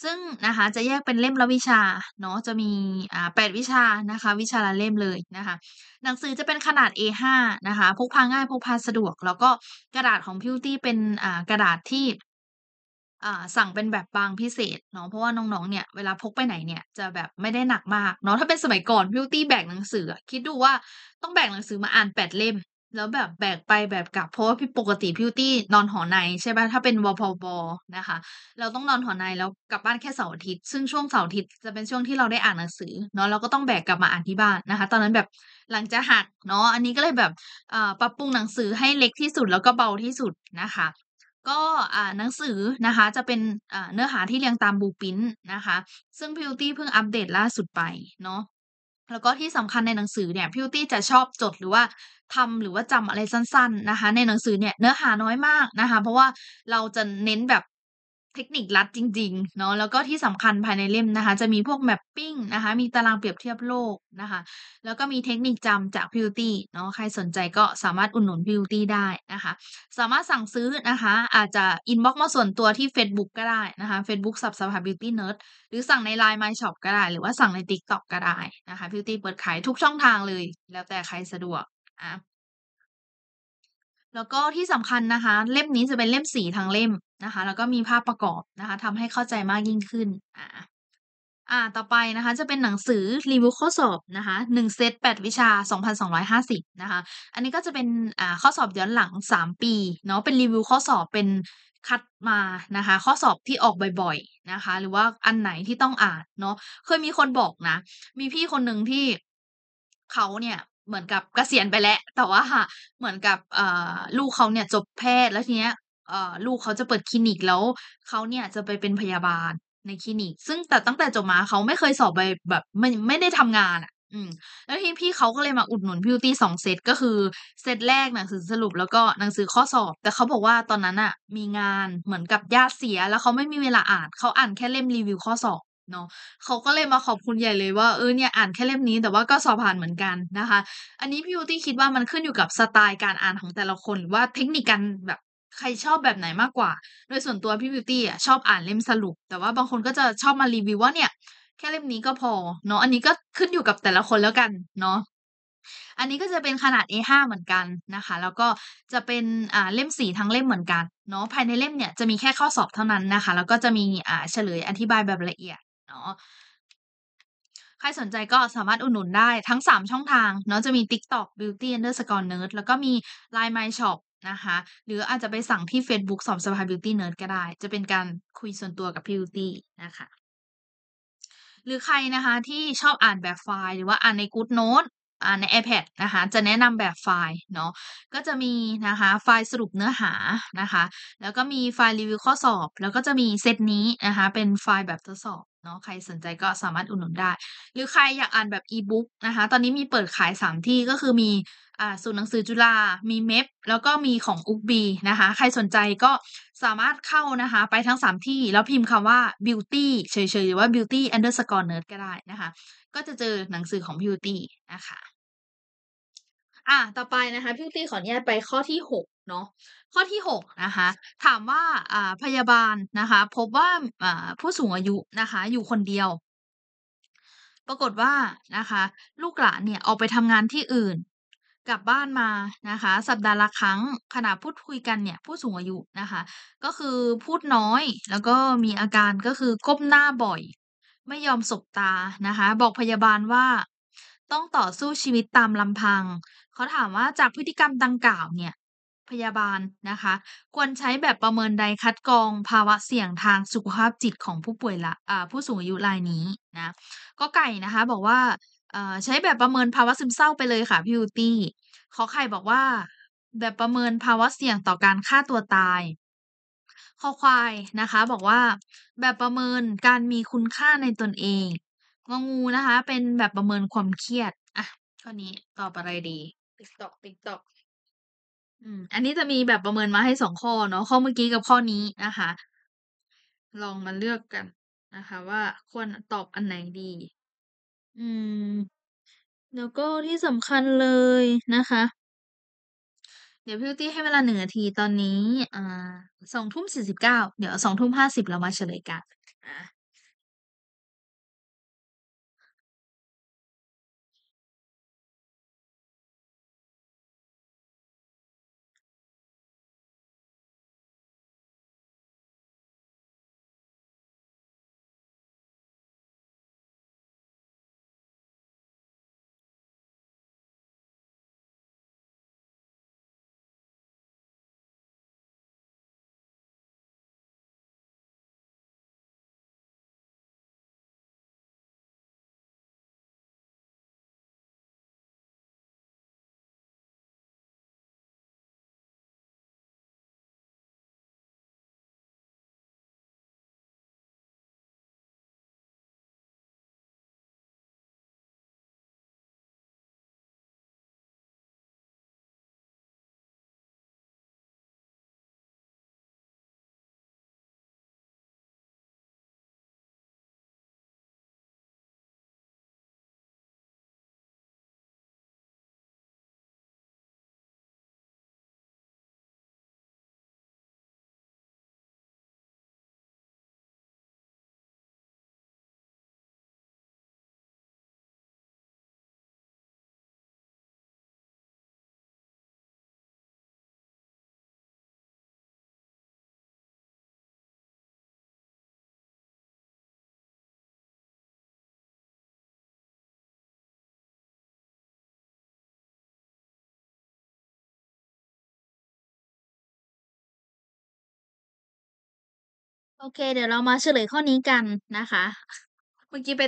ซึ่งนะคะ จะแยกเป็นเล่มละวิชา เนาะ จะมี อ่า8วิชานะคะ วิชาละเล่มเลยนะคะ หนังสือจะเป็นขนาด A5 นะคะ พกพาง่าย พกพาสะดวก แล้วก็กระดาษของ Beauty เป็น อ่า กระดาษที่สั่งเป็นแบบบางพิเศษเนาะเพราะว่าน้องๆ เนี่ย เวลาพกไปไหนเนี่ยจะแบบไม่ได้หนักมากเนาะถ้าเป็นสมัยก่อนพิวตี้แบกหนังสือคิดดูว่าต้องแบกหนังสือมาอ่านแปดเล่มแล้วแบบแบกไปแบบกลับเพราะว่าพี่ปกติพิวตี้นอนหอในใช่ไปม่ถ้าเป็นวพบนะคะเราต้องนอนหอในแล้วกลับบ้านแค่เสาร์อาทิตย์ซึ่งช่วงเสาร์อาทิตย์จะเป็นช่วงที่เราได้อ่านหนังสือ เนาะเราก็ต้องแบกกลับมาอ่านที่บ้านนะคะ ตอนนั้นแบบหลังจะหักเนาะอันนี้ก็เลยแบบปรับปรุงหนังสือให้เล็กที่สุดแล้วก็เบาที่สุดนะคะก็หนังสือนะคะจะเป็นเนื้อหาที่เรียงตามบูปินนะคะ ซึ่งพิวตี้เพิ่งอัปเดตล่าสุดไปเนาะแล้วก็ที่สำคัญในหนังสือเนี่ยพิวตี้จะชอบจดหรือว่าทำหรือว่าจำอะไรสั้นๆนะคะ ในหนังสือเนี่ยเนื้อหาน้อยมากนะคะ เพราะว่าเราจะเน้นแบบเทคนิคลัดจริงๆ เนาะ แล้วก็ที่สำคัญภายในเล่มนะคะ จะมีพวกแมปปิ้งนะคะ มีตารางเปรียบเทียบโลกนะคะ แล้วก็มีเทคนิคจำจากพิวตี้เนาะ ใครสนใจก็สามารถอุดหนุนพิวตี้ได้นะคะ สามารถสั่งซื้อนะคะ อาจจะอินบ็อกมาส่วนตัวที่ Facebook ก็ได้นะคะ Facebook สับสภาบิวตี้เนิร์ดหรือสั่งใน Line My Shop ก็ได้ หรือว่าสั่งใน Tik t o อกก็ได้นะคะพิวตี้เปิดขายทุกช่องทางเลย แล้วแต่ใครสะดวก อ่ะแล้วก็ที่สำคัญนะคะ เล่มนี้จะเป็นเล่มสีทั้งเล่มนะคะ แล้วก็มีภาพประกอบนะคะ ทำให้เข้าใจมากยิ่งขึ้น อ่า อ่า ต่อไปนะคะ จะเป็นหนังสือรีวิวข้อสอบนะคะ หนึ่งเซตแปดวิชาสองพันสองร้อยห้าสิบนะคะ อันนี้ก็จะเป็น อ่า ข้อสอบย้อนหลังสามปี เนาะ เป็นรีวิวข้อสอบเป็นคัดมานะคะ ข้อสอบที่ออกบ่อย ๆ นะคะ หรือว่าอันไหนที่ต้องอ่าน เนาะ เคยมีคนบอกนะ มีพี่คนหนึ่งที่เขาเนี่ยเหมือนกับเกษียณไปแล้ว แต่ว่าเหมือนกับลูกเขาเนี่ยจบแพทย์ แล้วทีเนี้ยลูกเขาจะเปิดคลินิกแล้วเขาเนี่ยจะไปเป็นพยาบาลในคลินิก ซึ่งแต่ตั้งแต่จบมาเขาไม่เคยสอบไปแบบไม่ไม่ได้ทำงานอ่ะอืมแล้วทีพี่เขาก็เลยมาอุดหนุนพิวตี้สองเซตก็คือเซตแรกหนังสือสรุปแล้วก็หนังสือข้อสอบ แต่เขาบอกว่าตอนนั้นอ่ะ มีงานเหมือนกับญาติเสียแล้วเขาไม่มีเวลาอ่านเขาอ่านแค่เล่มรีวิวข้อสอบเนาะเขาก็เลยมาขอบคุณใหญ่เลยว่า เออ เนี่ย อ่านแค่เล่มนี้แต่ว่าก็สอบผ่านเหมือนกันนะคะ อันนี้พี่ยูตี้คิดว่ามันขึ้นอยู่กับสไตล์การอ่านของแต่ละคนหรือว่าเทคนิคการแบบใครชอบแบบไหนมากกว่า โดยส่วนตัวพี่บิวตี้อ่ะชอบอ่านเล่มสรุป แต่ว่าบางคนก็จะชอบมารีวิวว่าเนี่ยแค่เล่มนี้ก็พอ เนาะ อันนี้ก็ขึ้นอยู่กับแต่ละคนแล้วกัน เนาะ อันนี้ก็จะเป็นขนาด A5 เหมือนกันนะคะ แล้วก็จะเป็นอ่าเล่มสีทั้งเล่มเหมือนกัน เนาะ ภายในเล่มเนี่ยจะมีแค่ข้อสอบเท่านั้นนะคะ แล้วก็จะมีอ่าเฉลยอธิบายแบบละเอียดเนาะใครสนใจก็สามารถอุดหนุนได้ทั้ง 3 ช่องทางเนาะจะมี TikTok Beauty Underscore Nerd แล้วก็มี Line My Shop นะคะหรืออาจจะไปสั่งที่ Facebook สอบสภา Beauty Nerd ก็ได้ จะเป็นการคุยส่วนตัวกับ Beauty นะคะหรือใครนะคะที่ชอบอ่านแบบไฟล์ หรือว่าอ่านใน Good Note อ่านใน iPad นะคะจะแนะนำแบบไฟล์เนาะก็จะมีนะคะไฟล์สรุปเนื้อหานะคะแล้วก็มีไฟล์รีวิวข้อสอบ แล้วก็จะมีเซตนี้นะคะเป็นไฟล์แบบทดสอบเนาะใครสนใจก็สามารถอุดหนุนได้ หรือใครอยากอ่านแบบอีบุ๊กนะคะตอนนี้มีเปิดขายสามที่ก็คือมีอ่าศูนย์หนังสือจุฬามีเมฟแล้วก็มีของอุกบีนะคะใครสนใจก็สามารถเข้านะคะ ไปทั้งสามที่ แล้วพิมพ์คำว่า beauty เฉยๆหรือว่า beauty underscore nerd ก็ได้นะคะ ก็จะเจอหนังสือของ beauty นะคะอ่ะต่อไปนะคะพิวตี้ขออนุญาตไปข้อที่หกเนาะข้อที่6นะคะถามว่าพยาบาลนะคะพบว่าผู้สูงอายุนะคะอยู่คนเดียว ปรากฏว่านะคะลูกหลานเนี่ยออกไปทำงานที่อื่นกลับบ้านมานะคะสัปดาห์ละครั้งขณะพูดคุยกันเนี่ยผู้สูงอายุนะคะก็คือพูดน้อย แล้วก็มีอาการก็คือก้มหน้าบ่อย ไม่ยอมสบตานะคะบอกพยาบาลว่าต้องต่อสู้ชีวิตตามลำพังเขาถามว่าจากพฤติกรรมดังกล่าวเนี่ยพยาบาลนะคะควรใช้แบบประเมินใดคัดกรองภาวะเสี่ยงทางสุขภาพจิตของผู้ป่วยละผู้สูงอายุรายนี้นะก็ไก่นะคะ บอกว่าใช้แบบประเมินภาวะซึมเศร้าไปเลยค่ะพี่ยูตี้ขอไข่บอกว่า แบบประเมินภาวะเสี่ยงต่อการฆ่าตัวตายข้อควายนะคะ บอกว่าแบบประเมินการมีคุณค่าในตนเองงงูนะคะ เป็นแบบประเมินความเครียดอ่ะข้อนี้ตอบอะไรดีติ๊กตอกติ๊กตอกอืมอันนี้จะมีแบบประเมินมาให้สองข้อเนาะข้อเมื่อกี้กับข้อนี้นะคะลองมาเลือกกัน นะคะ ว่า ควรตอบอันไหนดี อืม แล้วก็ที่สำคัญเลยนะคะ เดี๋ยวพี่ตี้ให้เวลาหนึ่งนาทีตอนนี้ อ่าสสองทุ่มี่สิบเก้าเดี๋ยวสองทุ่มห้าสิบเรามาเฉลยกันอาโอเค เดี๋ยวเรามาเฉลยข้อนี้กันนะคะ เมื่อกี้ไป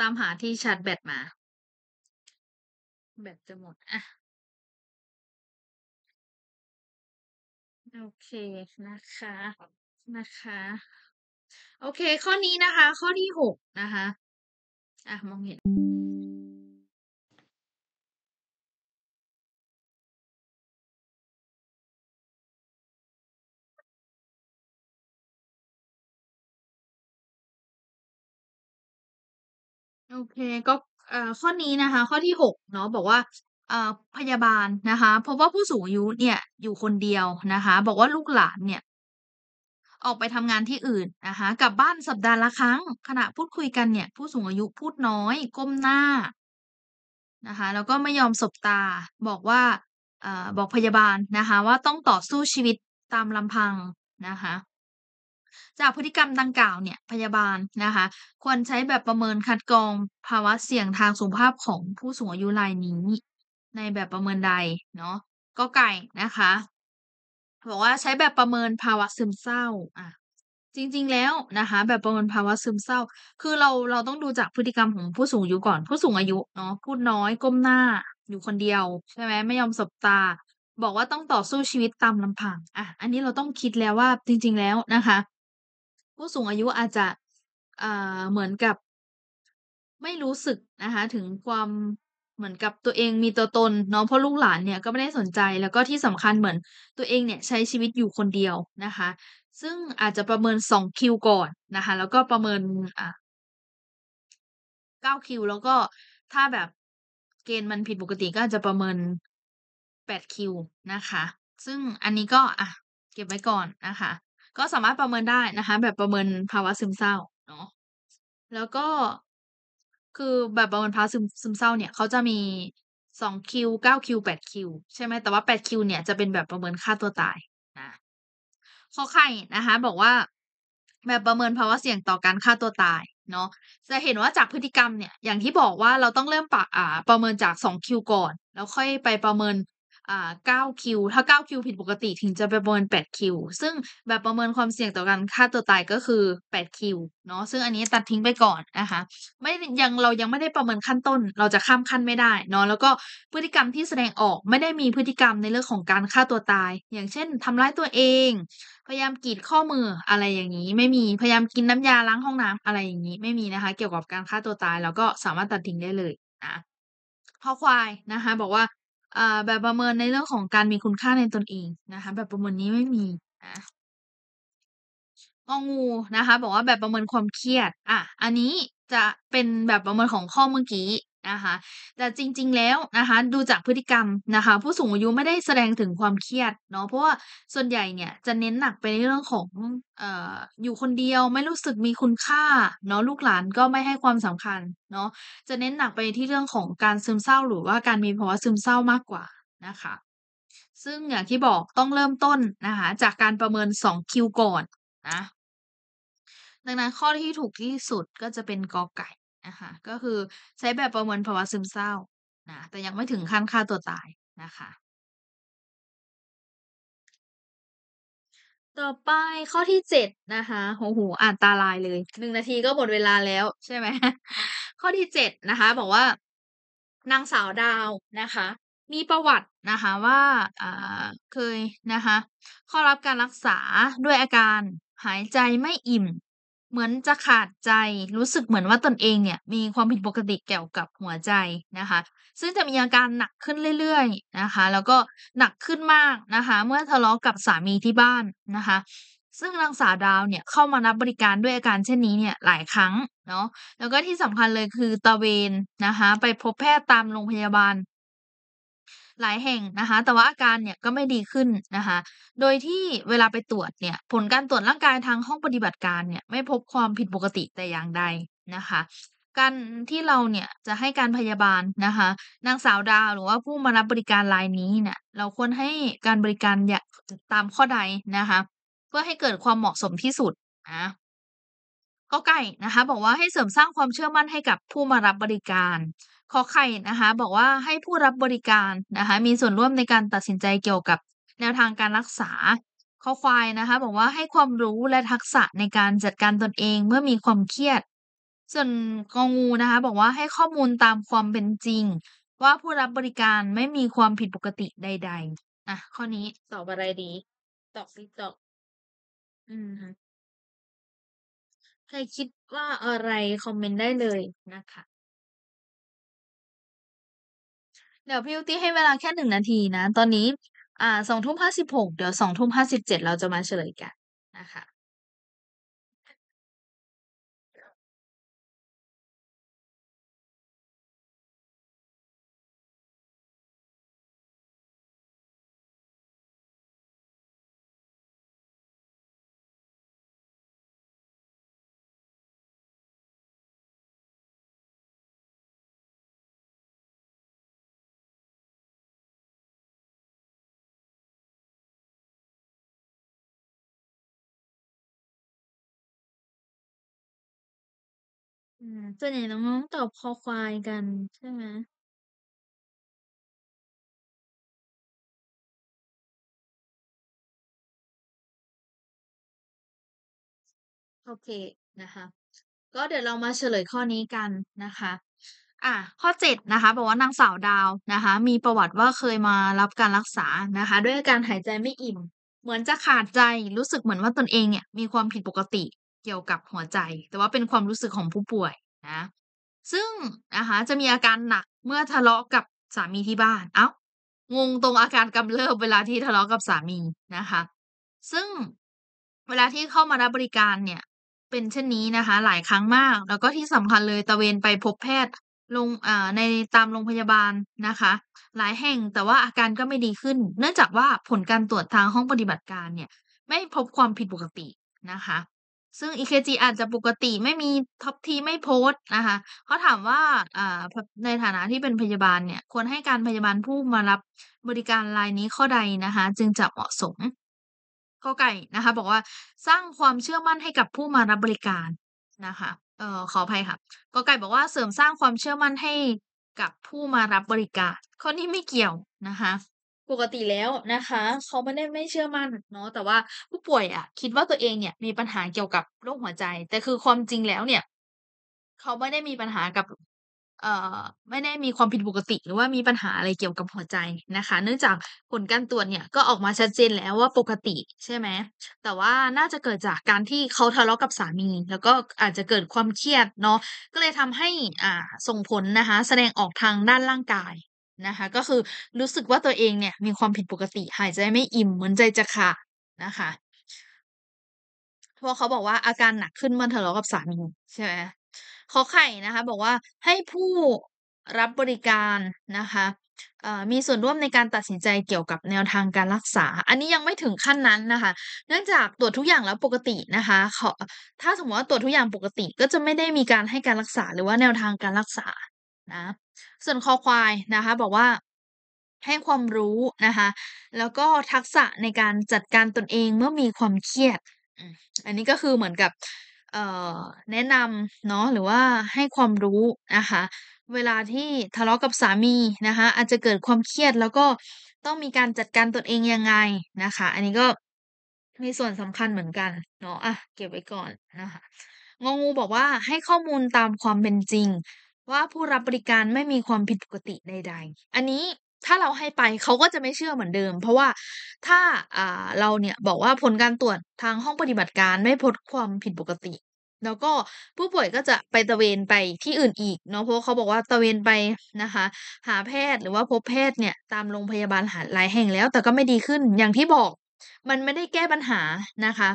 ตามหาที่ชาร์จแบตมา แบตจะหมด อ่ะ โอเค นะคะ นะคะ โอเค ข้อนี้นะคะ ข้อที่หกนะคะอ่ะมองเห็นโอเคก็ข้อนี้นะคะข้อที่หกเนาะบอกว่าพยาบาลนะคะเพราะว่าผู้สูงอายุเนี่ยอยู่คนเดียวนะคะ บอกว่าลูกหลานเนี่ย ออกไปทำงานที่อื่นนะคะกลับบ้านสัปดาห์ละครั้งขณะพูดคุยกันเนี่ย ผู้สูงอายุพูดน้อยก้มหน้า นะคะแล้วก็ไม่ยอมสบตาบอกว่าอบอกพยาบาลนะคะ ว่าต้องต่อสู้ชีวิตตามลำพังนะคะจากพฤติกรรมดังกล่าวเนี่ยพยาบาลนะคะ ควรใช้แบบประเมินคัดกรอง ภาวะเสี่ยงทางสุขภาพของผู้สูงอายุรายนี้ ในแบบประเมินใดเนาะก็ไก่นะคะ บอกว่าใช้แบบประเมินภาวะซึมเศร้า อ่ะ จริงๆแล้วนะคะ แบบประเมินภาวะซึมเศร้า คือเราเราต้องดูจากพฤติกรรมของผู้สูงอายุก่อนผู้สูงอายุเนาะพูดน้อยก้มหน้า อยู่คนเดียว ใช่ไหมไม่ยอมสบตาบอกว่าต้องต่อสู้ชีวิตตามลำพัง อ่ะ อันนี้เราต้องคิดแล้วว่า จริง ๆ แล้วนะคะผู้สูงอายุอาจจะเหมือนกับ ไม่รู้สึกนะคะ ถึงความเหมือนกับตัวเองมีตัวตนเนาะเพราะลูกหลานเนี่ยก็ไม่ได้สนใจ แล้วก็ที่สำคัญเหมือนตัวเองเนี่ยใช้ชีวิตอยู่คนเดียวนะคะ ซึ่งอาจจะประเมินสองคิวก่อนนะคะ แล้วก็ประเมินอ่ะเก้าคิวแล้วก็ถ้าแบบเกณฑ์มันผิดปกติก็อาจจะประเมินแปดคิวนะคะ ซึ่งอันนี้ก็อ่ะเก็บไว้ก่อนนะคะก็สามารถประเมินได้นะคะ แบบประเมินภาวะซึมเศร้าเนาะแล้วก็คือแบบประเมินภาวะซึมซึมเศร้าเนี่ยเขาจะมีสองคิวเก้าคิวแปดคิวใช่ไหมแต่ว่าแปดคิวเนี่ยจะเป็นแบบประเมินค่าตัวตายนะข้อไข่นะคะบอกว่าแบบประเมินภาวะเสี่ยงต่อการฆ่าตัวตายเนาะจะเห็นว่าจากพฤติกรรมเนี่ย อย่างที่บอกว่าเราต้องเริ่มปะอ่าประเมินจากสองคิวก่อน แล้วค่อยไปประเมินอ่า9คิวถ้า9คิวผิด ปกติ ถึง จะ ประเมิน8คิวซึ่งแบบประเมินความ เสี่ยง ต่อกันฆ่า ตัว ตาย ก็คือ 8 คิวเนาะ ซึ่งอันนี้ตัดทิ้งไปก่อน นะคะ ไม่ ยัง เรายังไม่ได้ประเมิน ขั้น ต้น เราจะข้าม ขั้น ไม่ได้ เนาะ แล้วก็ พฤติกรรมที่แสดงออก ไม่ได้มีพฤติกรรมใน เรื่อง ของ การ ฆ่า ตัว ตาย อย่าง เช่น ทำ ร้าย ตัวเอง พยายาม กีด ข้อมือ อะไร อย่างนี้ ไม่มี พยายาม กิน น้ำยา ล้าง ห้อง น้ำ อะไร อย่างนี้ ไม่มีนะคะ เกี่ยวกับการฆ่าตัวตาย แล้วก็สามารถตัดทิ้งได้เลยนะพอควายนะคะ บอกว่าอ่าแบบประเมินในเรื่องของการมีคุณค่าในตนเองนะคะแบบประเมินนี้ไม่มีนะงองูนะคะบอกว่าแบบประเมินความเครียด อ่ะ อันนี้จะเป็นแบบประเมินของข้อเมื่อกี้นะคะแต่จริงๆแล้วนะคะดูจากพฤติกรรมนะคะ ผู้สูงอายุไม่ได้แสดงถึงความเครียดเนาะเพราะว่าส่วนใหญ่เนี่ยจะเน้นหนักไปในเรื่องของเอ่ออยู่คนเดียวไม่รู้สึกมีคุณค่า เนาะลูกหลานก็ไม่ให้ความสำคัญเนาะจะเน้นหนักไปที่เรื่องของการซึมเศร้าหรือว่าการมีภาวะซึมเศร้ามากกว่านะคะ ซึ่ง อย่างที่บอกต้องเริ่มต้นนะคะจากการประเมิน2คิวก่อนนะดังนั้นข้อที่ถูกที่สุดก็จะเป็นกอไก่นะคะก็คือใช้แบบประเมินภาวะซึมเศร้านะแต่ยังไม่ถึงขั้นฆ่าตัวตายนะคะ ต่อไปข้อที่เจ็ดนะคะโอ้โหอ่านตาลายเลยหนึ่งนาทีก็หมดเวลาแล้ว ใช่ไหมข้อที่เจ็ดนะคะ บอกว่านางสาวดาวนะคะ มีประวัตินะคะ ว่าเคยนะคะเข้ารับการรักษาด้วยอาการหายใจไม่อิ่มเหมือนจะขาดใจ รู้สึกเหมือนว่าตนเองเนี่ยมีความผิดปกติเกี่ยวกับหัวใจนะคะ ซึ่งจะมีอาการหนักขึ้นเรื่อยๆนะคะ แล้วก็หนักขึ้นมากนะคะเมื่อทะเลาะกับสามีที่บ้านนะคะ ซึ่งนางสาวดาวเนี่ยเข้ามารับบริการด้วยอาการเช่นนี้เนี่ยหลายครั้งเนาะ แล้วก็ที่สำคัญเลยคือตะเวนนะคะไปพบแพทย์ตามโรงพยาบาลหลายแห่งนะคะ แต่ว่าอาการเนี่ยก็ไม่ดีขึ้นนะคะ โดยที่เวลาไปตรวจเนี่ย ผลการตรวจร่างกายทางห้องปฏิบัติการเนี่ยไม่พบความผิดปกติแต่อย่างใดนะคะ การที่เราเนี่ยจะให้การพยาบาลนะคะ นางสาวดาวหรือว่าผู้มารับบริการรายนี้เนี่ย เราควรให้การบริการอย่าตามข้อใดนะคะ เพื่อให้เกิดความเหมาะสมที่สุดนะก็ไก่นะคะบอกว่าให้เสริมสร้างความเชื่อมั่นให้กับผู้มารับบริการขอไข่นะคะ บอกว่าให้ผู้รับบริการนะคะ มีส่วนร่วมในการตัดสินใจเกี่ยวกับ แนวทางการรักษา ข้อควายนะคะ บอกว่าให้ความรู้และทักษะในการจัดการตนเอง เมื่อมีความเครียด ส่วนกองูนะคะ บอกว่าให้ข้อมูลตามความเป็นจริง ว่าผู้รับบริการไม่มีความผิดปกติใด ๆ อ่ะ ข้อนี้ตอบอะไรดีตอบติตอบอืมใครคิดว่าอะไรคอมเมนต์ได้เลยนะคะ เดี๋ยวพี่ยูตี้ให้เวลาแค่หนึ่งนาทีนะ ตอนนี้ อ่าสองทุ่มห้าสิบหก เดี๋ยวสองทุ่มห้าสิบเจ็ดเราจะมาเฉลยกันนะคะอืมส่วนใหญ่น้องๆตอบคอควายกันใช่ไหมโอเคนะคะ ก็เดี๋ยวเรามาเฉลยข้อนี้กันนะคะ อ่ะ ข้อเจ็ดนะคะบอกว่านางสาวดาวนะคะ มีประวัติว่าเคยมารับการรักษานะคะ ด้วยอาการหายใจไม่อิ่ม เหมือนจะขาดใจรู้สึกเหมือนว่าตนเองเนี่ยมีความผิดปกติเกี่ยวกับหัวใจ แต่ว่าเป็นความรู้สึกของผู้ป่วยนะซึ่งนะคะ จะมีอาการหนักเมื่อทะเลาะกับสามีที่บ้านเอา้างงตรงอาการกำเริบเวลาที่ทะเลาะกับสามีนะคะ ซึ่งเวลาที่เข้ามารับบริการเนี่ย เป็นเช่นนี้นะคะ หลายครั้งมากแล้วก็ที่สำคัญเลยตะเวนไปพบแพทย์ลงในตามโรงพยาบาลนะคะ หลายแห่งแต่ว่าอาการก็ไม่ดีขึ้น เนื่องจากว่าผลการตรวจทางห้องปฏิบัติการเนี่ย ไม่พบความผิดปกตินะคะซึ่ง EKG อาจจะปกติไม่มีท็อปทีไม่โพสนะคะเขาถามว่า ในฐานะที่เป็นพยาบาลเนี่ย ควรให้การพยาบาลผู้มารับบริการรายนี้ข้อใดนะคะ จึงจะเหมาะสมข้ไก่นะคะ บอกว่าสร้างความเชื่อมั่นให้กับผู้มารับบริการนะคะเอ่อขออภัยค่ะก็ไก่บอกว่าเสริมสร้างความเชื่อมั่นให้กับผู้มารับบริการ ข้อนี้ไม่เกี่ยวนะคะปกติแล้วนะคะ เขาไม่ได้ไม่เชื่อมั่นเนาะแต่ว่าผู้ป่วยอ่ะ คิดว่าตัวเองเนี่ย มีปัญหาเกี่ยวกับโรคหัวใจ แต่คือความจริงแล้ว เนี่ย เขาไม่ได้มีปัญหากับเอ่อไม่ได้มีความผิดปกติ หรือว่ามีปัญหาอะไรเกี่ยวกับหัวใจนะคะ เนื่องจากผลการตรวจเนี่ย ก็ออกมาชัดเจนแล้วว่าปกติใช่ไหมแต่ว่าน่าจะเกิดจากการที่เขาทะเลาะกับสามีแล้วก็อาจจะเกิดความเครียดเนาะก็เลยทำให้อ่าส่งผลนะคะ แสดงออกทางด้านร่างกายนะคะก็คือรู้สึกว่าตัวเองเนี่ย มีความผิดปกติ หายใจไม่อิ่ม เหมือนใจจะขาดนะคะพราะเขาบอกว่าอาการหนักขึ้นเมื่อทะเลาะกับสามีใช่ไหมขอไข่นะคะ บอกว่าให้ผู้รับบริการนะคะมีส่วนร่วมในการตัดสินใจเกี่ยวกับแนวทางการรักษา อันนี้ยังไม่ถึงขั้นนั้นนะคะ เนื่องจากตรวจทุกอย่างแล้วปกตินะคะเขาถ้าสมมติว่าตรวจทุกอย่างปกติก็จะไม่ได้มีการให้การรักษาหรือว่าแนวทางการรักษานะส่วนคอควายนะคะ บอกว่าให้ความรู้นะคะ แล้วก็ทักษะในการจัดการตนเองเมื่อมีความเครียดอันนี้ก็คือเหมือนกับแนะนำเนาะหรือว่าให้ความรู้นะคะ เวลาที่ทะเลาะกับสามีนะคะ อาจจะเกิดความเครียด แล้วก็ต้องมีการจัดการตนเองยังไงนะคะ อันนี้ก็มีส่วนสำคัญเหมือนกันเนาะอ่ะเก็บไว้ก่อนนะคะงงูบอกว่าให้ข้อมูลตามความเป็นจริงว่าผู้รับบริการไม่มีความผิดปกติใดๆ อันนี้ถ้าเราให้ไปเขาก็จะไม่เชื่อเหมือนเดิม เพราะว่าถ้าเราเนี่ยบอกว่าผลการตรวจทางห้องปฏิบัติการไม่พบความผิดปกติ แล้วก็ผู้ป่วยก็จะไปตะเวนไปที่อื่นอีก เนาะเพราะเขาบอกว่าตะเวนไปนะคะ หาแพทย์หรือว่าพบแพทย์เนี่ย ตามโรงพยาบาลหหลายแห่งแล้ว แต่ก็ไม่ดีขึ้นอย่างที่บอก มันไม่ได้แก้ปัญหานะคะ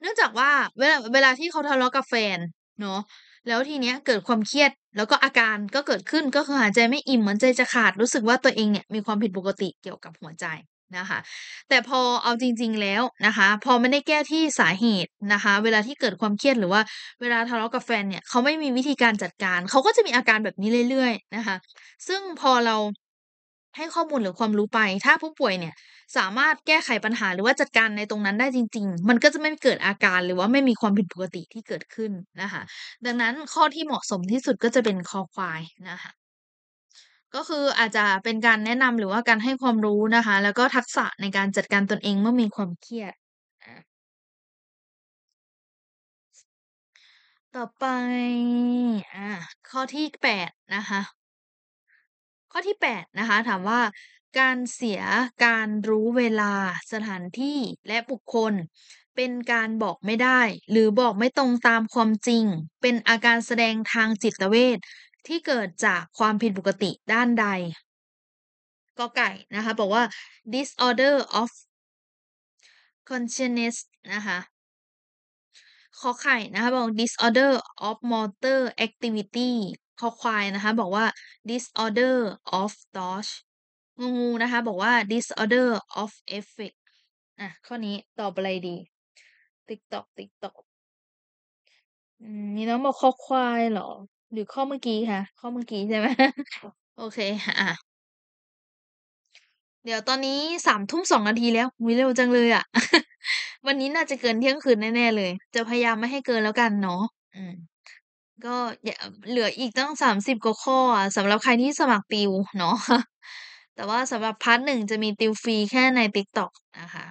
เนื่องจากว่าเวลาเวลาที่เขาทะเลาะกับแฟนเนาะแล้วทีเนี้ยเกิดความเครียดแล้วก็อาการก็เกิดขึ้นก็คือหายใจไม่อิ่มเหมือนใจจะขาดรู้สึกว่าตัวเองเนี่ยมีความผิดปกติเกี่ยวกับหัวใจนะคะ แต่พอเอาจริง ๆแล้วนะคะ พอไม่ได้แก้ที่สาเหตุนะคะ เวลาที่เกิดความเครียดหรือว่าเวลาทะเลาะกับแฟนเนี่ยเขาไม่มีวิธีการจัดการ เขาก็จะมีอาการแบบนี้เรื่อยๆนะคะ ซึ่งพอเราให้ข้อมูลหรือความรู้ไป ถ้าผู้ป่วยเนี่ย สามารถแก้ไขปัญหาหรือว่าจัดการในตรงนั้นได้จริงๆ มันก็จะไม่เกิดอาการหรือว่าไม่มีความผิดปกติที่เกิดขึ้นนะคะ ดังนั้นข้อที่เหมาะสมที่สุดก็จะเป็นคอควายนะคะ ก็คืออาจจะเป็นการแนะนำหรือว่าการให้ความรู้นะคะ แล้วก็ทักษะในการจัดการตนเองเมื่อมีความเครียด ต่อไปอ่าข้อที่แปดนะคะข้อที่ 8 นะคะ ถามว่าการเสียการรู้เวลาสถานที่และบุคคล เป็นการบอกไม่ได้ หรือบอกไม่ตรงตามความจริง เป็นอาการแสดงทางจิตเวชที่เกิดจากความผิดปกติด้านใดก็ไก่ นะคะ บอกว่า disorder of consciousness นะคะขอไข่นะคะบอก disorder of motor activity คอควายนะคะ บอกว่า disorder of dodge งูนะคะ บอกว่า disorder of e f f e c t อ่ะ ข้อนี้ ตอบอะไรดี ติ๊กตอกติ๊กตอก มีน้องบอกคอควายเหรอ หรือข้อเมื่อกี้ค่ะ ข้อเมื่อกี้ใช่ไหม โอเค อ่ะ เดี๋ยวตอนนี้สามทุ่มสองนาทีแล้ววิเร็วจังเลยอ่ะ วันนี้น่าจะเกินเที่ยงคืนแน่ ๆ เลย จะพยายามไม่ให้เกินแล้วกันเนาะอืมก็ เหลืออีกตั้งสสามิบกว่าข้ออ่ะสำหรับใครที่สมัครติวเนาะแต่ว่าสำหรับพาร์ทหนึ่งจะมีติวฟรีแค่ใน TikTok นะคะ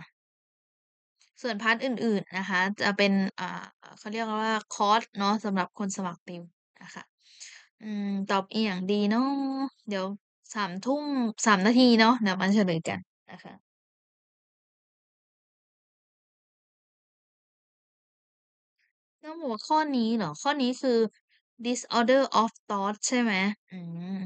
ส่วนพาร์ทอื่น ๆนะคะ จะเป็นอ่าเขาเรียกว่าคอร์สเนาะสำหรับคนสมัครติว นะคะ อืม ตอบอีอย่างดีเนาะเดี๋ยวสามทุ่มสามนาทีเนาะเดี๋ยวมันเฉลยกันนะคะ้วหัวข้อนี้เหรอ ข้อนี้คือ disorder of thought ใช่ไหมอืม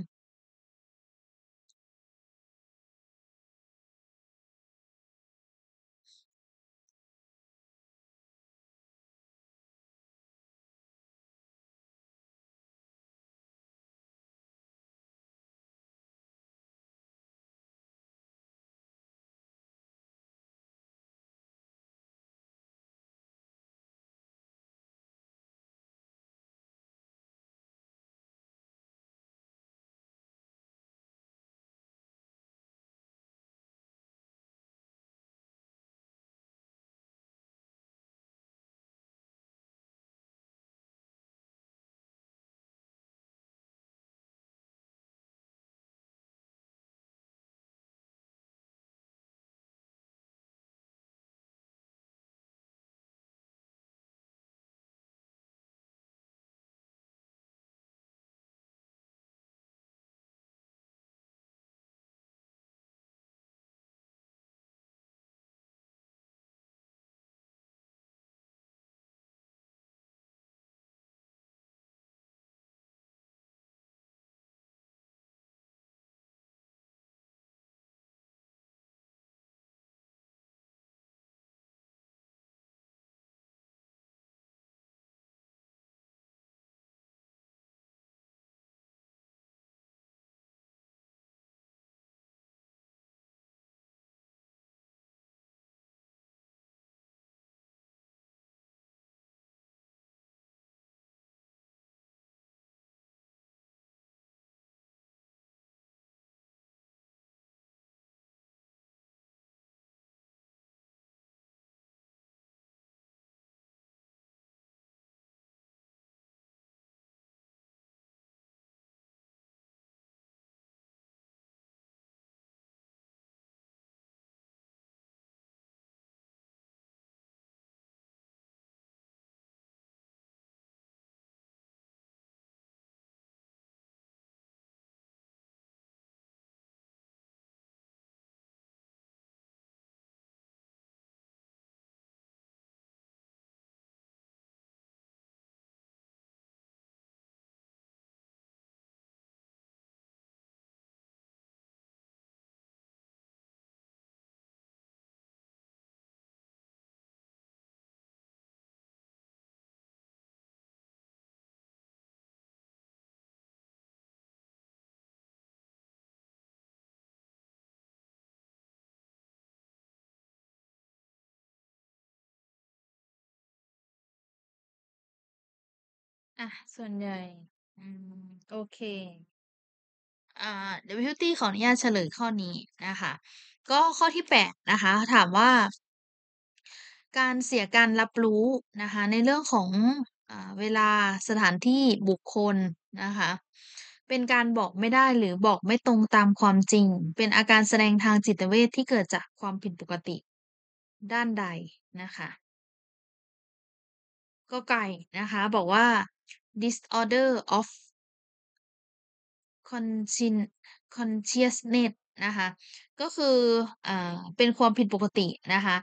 อ่ะ ส่วนใหญ่อืมโอเคอ่าเดวตี้ขออนุญาตเฉลยข้อนี้นะคะ ก็ข้อที่แปดนะคะ ถามว่า การเสียการรับรู้นะคะ ในเรื่องของอ่าเวลาสถานที่บุคคลนะคะ เป็นการบอกไม่ได้หรือบอกไม่ตรงตามความจริง เป็นอาการแสดงทางจิตเวทที่เกิดจากความผิดปกติ ด้านใดนะคะก็ไก่นะคะ บอกว่า disorder of consciousness นะคะ ก็คืออเป็นความผิดปกตินะคะ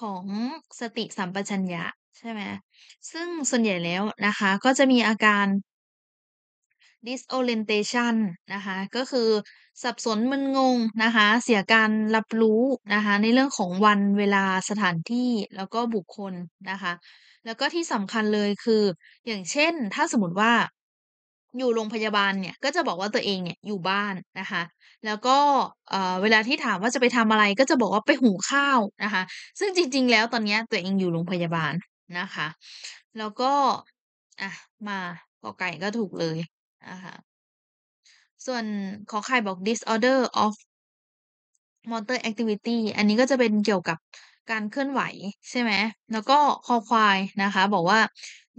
ของสติสัมปชัญญะใช่ไหม ซึ่งส่วนใหญ่แล้วนะคะ ก็จะมีอาการ disorientation นะคะ ก็คือ สับสนมึนงงนะคะ เสียการรับรู้นะคะ ในเรื่องของวันเวลาสถานที่แล้วก็บุคคลนะคะแล้วก็ที่สำคัญเลยคืออย่างเช่น ถ้าสมมติว่าอยู่โรงพยาบาลเนี่ย ก็จะบอกว่าตัวเองเนี่ยอยู่บ้านนะคะ แล้วก็เวลาที่ถามว่าจะไปทำอะไรก็จะบอกว่าไปหุงข้าวนะคะ ซึ่งจริงๆแล้วตอนเนี้ยตัวเองอยู่โรงพยาบาลนะคะ แล้วก็อ่ะมากอไก่ก็ถูกเลยนะคะส่วนขอไข่บอก disorder of motor activity อันนี้ก็จะเป็นเกี่ยวกับการเคลื่อนไหวใช่ไหมแล้วก็คอควายนะคะบอกว่า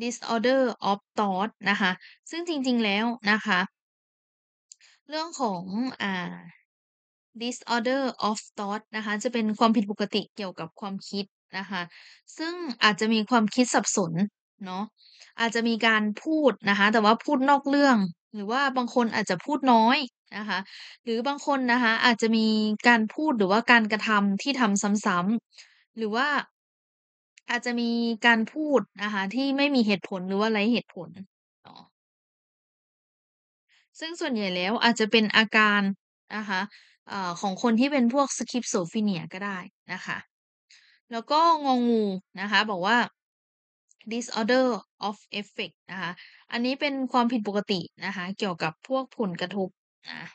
disorder of thought นะคะซึ่งจริงๆแล้วนะคะ เรื่องของอ่า disorder of thought นะคะจะเป็นความผิดปกติเกี่ยวกับความคิดนะคะซึ่งอาจจะมีความคิดสับสนเนาะอาจจะมีการพูดนะคะแต่ว่าพูดนอกเรื่องหรือว่าบางคนอาจจะพูดน้อยนะคะหรือบางคนนะคะอาจจะมีการพูดหรือว่าการกระทำที่ทำซ้ำหรือว่าอาจจะมีการพูดนะคะ ที่ไม่มีเหตุผลหรือว่าไร้เหตุผลเนาะซึ่งส่วนใหญ่แล้วอาจจะเป็นอาการนะคะเอ่อของคนที่เป็นพวกสคริปโซฟีเนียก็ได้นะคะ แล้วก็งงูนะคะ บอกว่า disorder of affect นะคะ อันนี้เป็นความผิดปกตินะคะ เกี่ยวกับพวกผลกระทบนะ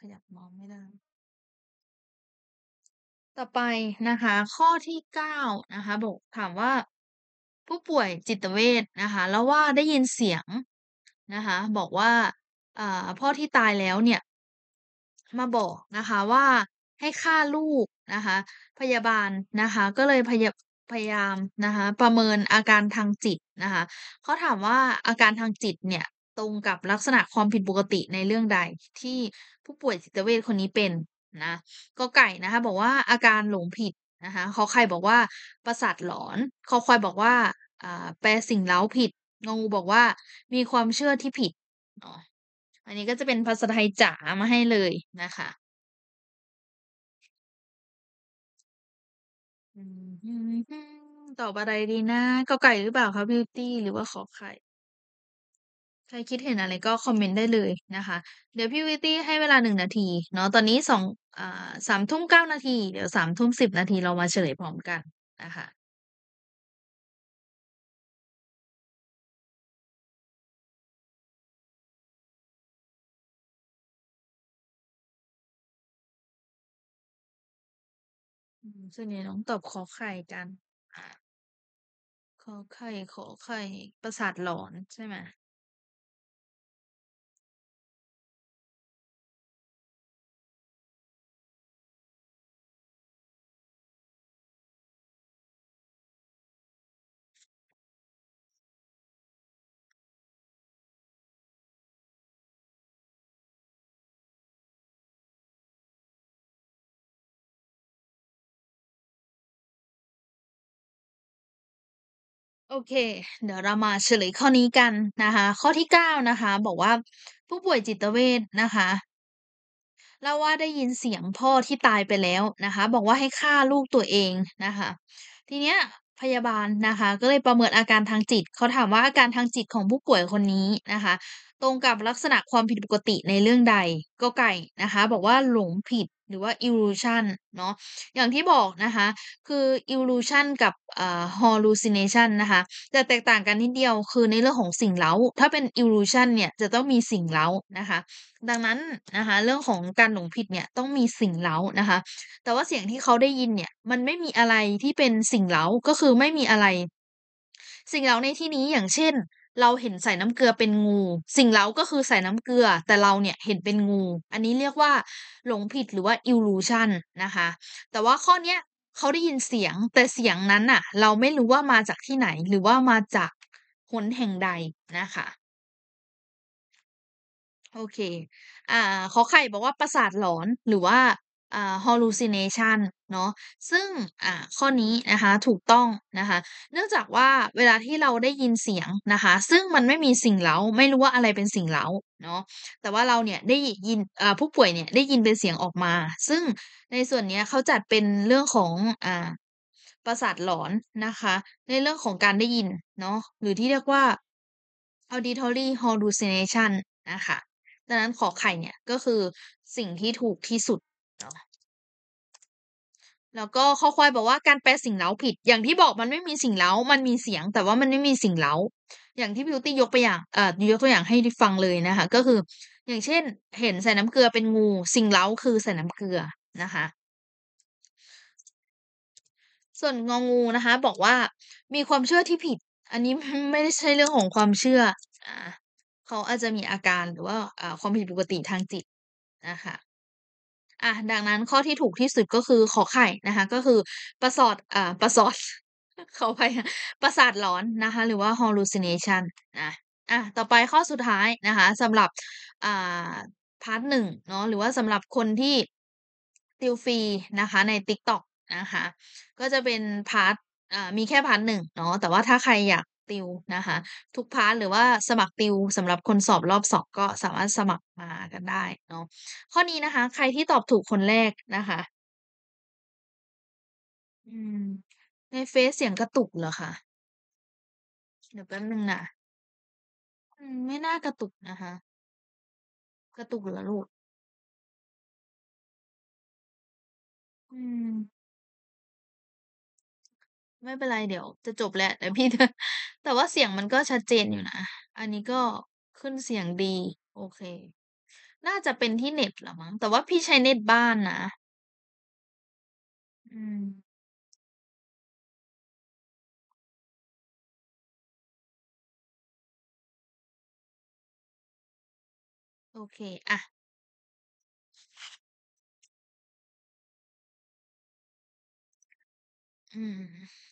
ขยับมองไม่ได้ ต่อไปนะคะ ข้อที่เก้านะคะ บอก ถามว่าผู้ป่วยจิตเวชนะคะ แล้วว่าได้ยินเสียงนะคะ บอกว่าพ่อที่ตายแล้วเนี่ย มาบอกนะคะ ว่าให้ฆ่าลูกนะคะ พยาบาลนะคะ ก็เลยพยาพยายามนะคะ ประเมินอาการทางจิตนะคะเขาถามว่าอาการทางจิตเนี่ยตรงกับลักษณะความผิดปกติในเรื่องใดที่ผู้ป่วยจิตเวชคนนี้เป็นนะก็ไก่นะคะ บอกว่าอาการหลงผิดนะคะขอไข่บอกว่าประสาทหลอนขอควายบอกว่าแปลสิ่งเล้าผิดงงูบอกว่ามีความเชื่อที่ผิดอันนี้ก็จะเป็นภาษาไทยจ๋ามาให้เลยนะคะตอบอะไรดีนะ ก็ไก่หรือเปล่าคะบิวตี้หรือว่าขอไข่ใครคิดเห็นอะไรก็คอมเมนต์ได้เลยนะคะ เดี๋ยวพี่วิตตี้ให้เวลาหนึ่งนาที เนาะ ตอนนี้สองอ่าสามทุ่มเก้านาที เดี๋ยวสามทุ่มสิบนาทีเรามาเฉลยพร้อมกัน นะคะส่วนใหญ่น้องตอบขอไข่กันขอไข่ขอไข่ ประสาทหลอน ใช่ไหมโอเค เดี๋ยวเรามาเฉลยข้อนี้กันนะคะ ข้อที่9นะคะ บอกว่าผู้ป่วยจิตเวชนะคะเล่าว่าได้ยินเสียงพ่อที่ตายไปแล้วนะคะ บอกว่าให้ฆ่าลูกตัวเองนะคะ ทีเนี้ยพยาบาลนะคะก็เลยประเมินอาการทางจิต เขาถามว่าอาการทางจิตของผู้ป่วยคนนี้นะคะ ตรงกับลักษณะความผิดปกติในเรื่องใดก็ไก่นะคะ บอกว่าหลงผิดหรือว่า illusion เนาะอย่างที่บอกนะคะ คือ illusion กับ hallucination นะคะจะแตกต่างกันนิดเดียวคือในเรื่องของสิ่งเล้าถ้าเป็น illusion เนี่ยจะต้องมีสิ่งเล้านะคะดังนั้นนะคะเรื่องของการหลงผิดเนี่ยต้องมีสิ่งเล้านะคะแต่ว่าเสียงที่เขาได้ยินเนี่ยมันไม่มีอะไรที่เป็นสิ่งเล้าก็คือไม่มีอะไร สิ่งเล้าในที่นี้อย่างเช่นเราเห็นใส่น้ำเกลือเป็นงู สิ่งเลาก็คือใส่น้ำเกลือ แต่เราเนี่ยเห็นเป็นงู อันนี้เรียกว่าหลงผิดหรือว่า illusion นะคะ แต่ว่าข้อเนี้ยเขาได้ยินเสียง แต่เสียงนั้นน่ะ เราไม่รู้ว่ามาจากที่ไหนหรือว่ามาจากหนแห่งใดนะคะโอเค อ่า ขอไข่บอกว่าประสาทหลอนหรือว่า hallucination เนาะซึ่งข้อนี้นะคะถูกต้องนะคะ เนื่องจากว่าเวลาที่เราได้ยินเสียงนะคะ ซึ่งมันไม่มีสิ่งเล้าไม่รู้ว่าอะไรเป็นสิ่งเล้าเนาะ แต่ว่าเราเนี่ยได้ยินผู้ป่วยเนี่ยได้ยินเป็นเสียงออกมา ซึ่งในส่วนนี้เขาจัดเป็นเรื่องของอประสาทหลอนนะคะ ในเรื่องของการได้ยินเนาะ หรือที่เรียกว่า auditory hallucination นะคะดังนั้นขอไข่เนี่ยก็คือสิ่งที่ถูกที่สุดเนาะแล้วก็ข้อควายบอกว่าการแปลสิ่งเล้าผิด อย่างที่บอกมันไม่มีสิ่งเล้า มันมีเสียง แต่ว่ามันไม่มีสิ่งเล้า อย่างที่บิวตี้ยกไปอย่างเอ่อยกตัวอย่างให้ฟังเลยนะคะ ก็คืออย่างเช่น เห็นใส่น้ำเกลือเป็นงู สิ่งเล้าคือใส่น้ำเกลือนะคะ ส่วนงองูนะคะ บอกว่ามีความเชื่อที่ผิด อันนี้ไม่ได้ใช่เรื่องของความเชื่ออ่าเขาอาจจะมีอาการหรือว่าความผิดปกติทางจิตนะคะอ่ะดังนั้นข้อที่ถูกที่สุดก็คือขอไข่นะคะ ก็คือประสอดอ่าประสอดเขาไป ประสาทหลอนนะคะหรือว่า hallucination นะอ่ะต่อไปข้อสุดท้ายนะคะสำหรับอ่าพาร์ทหนึ่งเนาะหรือว่าสำหรับคนที่ติวฟรีนะคะใน TikTok นะคะก็จะเป็นพาร์ทมีแค่พาร์ทหนึ่งเนาะแต่ว่าถ้าใครอยากติวนะคะทุกพาร์ทหรือว่าสมัครติวสำหรับคนสอบรอบสอบก็สามารถสมัครมากันได้เนาะข้อนี้นะคะ ใครที่ตอบถูกคนแรกนะคะ อืม ในเฟซเสียงกระตุกเหรอคะเดี๋ยวแป๊บนึงนะอืม ไม่น่ากระตุกนะคะ กระตุกเหรอลูกอืมไม่เป็นไรเดี๋ยวจะจบแล้วแต่พี่แต่ว่าเสียงมันก็ชัดเจนอยู่นะ อันนี้ก็ขึ้นเสียงดี โอเค น่าจะเป็นที่เน็ตหรอมั้งแต่ว่าพี่ใช้เน็ตบ้านนะอืม โอเคอะ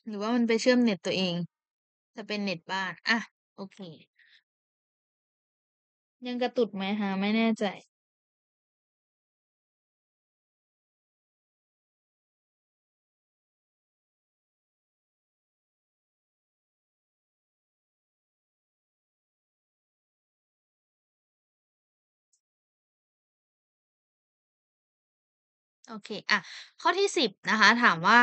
หรือว่ามันไปเชื่อมเน็ตตัวเอง จะเป็นเน็ตบ้านอะโอเค ยังกระตุกไหมคะไม่แน่ใจ โอเคอะข้อที่สิบนะคะ ถามว่า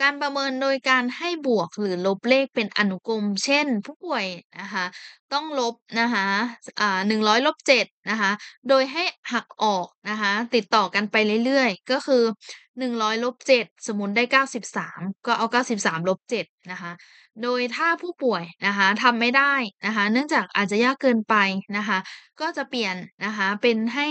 การประเมินโดยการให้บวกหรือลบเลขเป็นอนุกรม เช่นผู้ป่วยนะคะต้องลบนะคะอ่าหนึ่งร้อยลบเจ็ดนะคะ โดยให้หักออกนะคะติดต่อกันไปเรื่อยๆ ก็คือหนึ่งร้อยลบเจ็ดสมุนได้เก้าสิบสามก็เอาเก้าสิบสามลบเจ็ดนะคะโดยถ้าผู้ป่วยนะคะทำไม่ได้นะคะเนื่องจากอาจจะยากเกินไปนะคะก็จะเปลี่ยนนะคะเป็นให้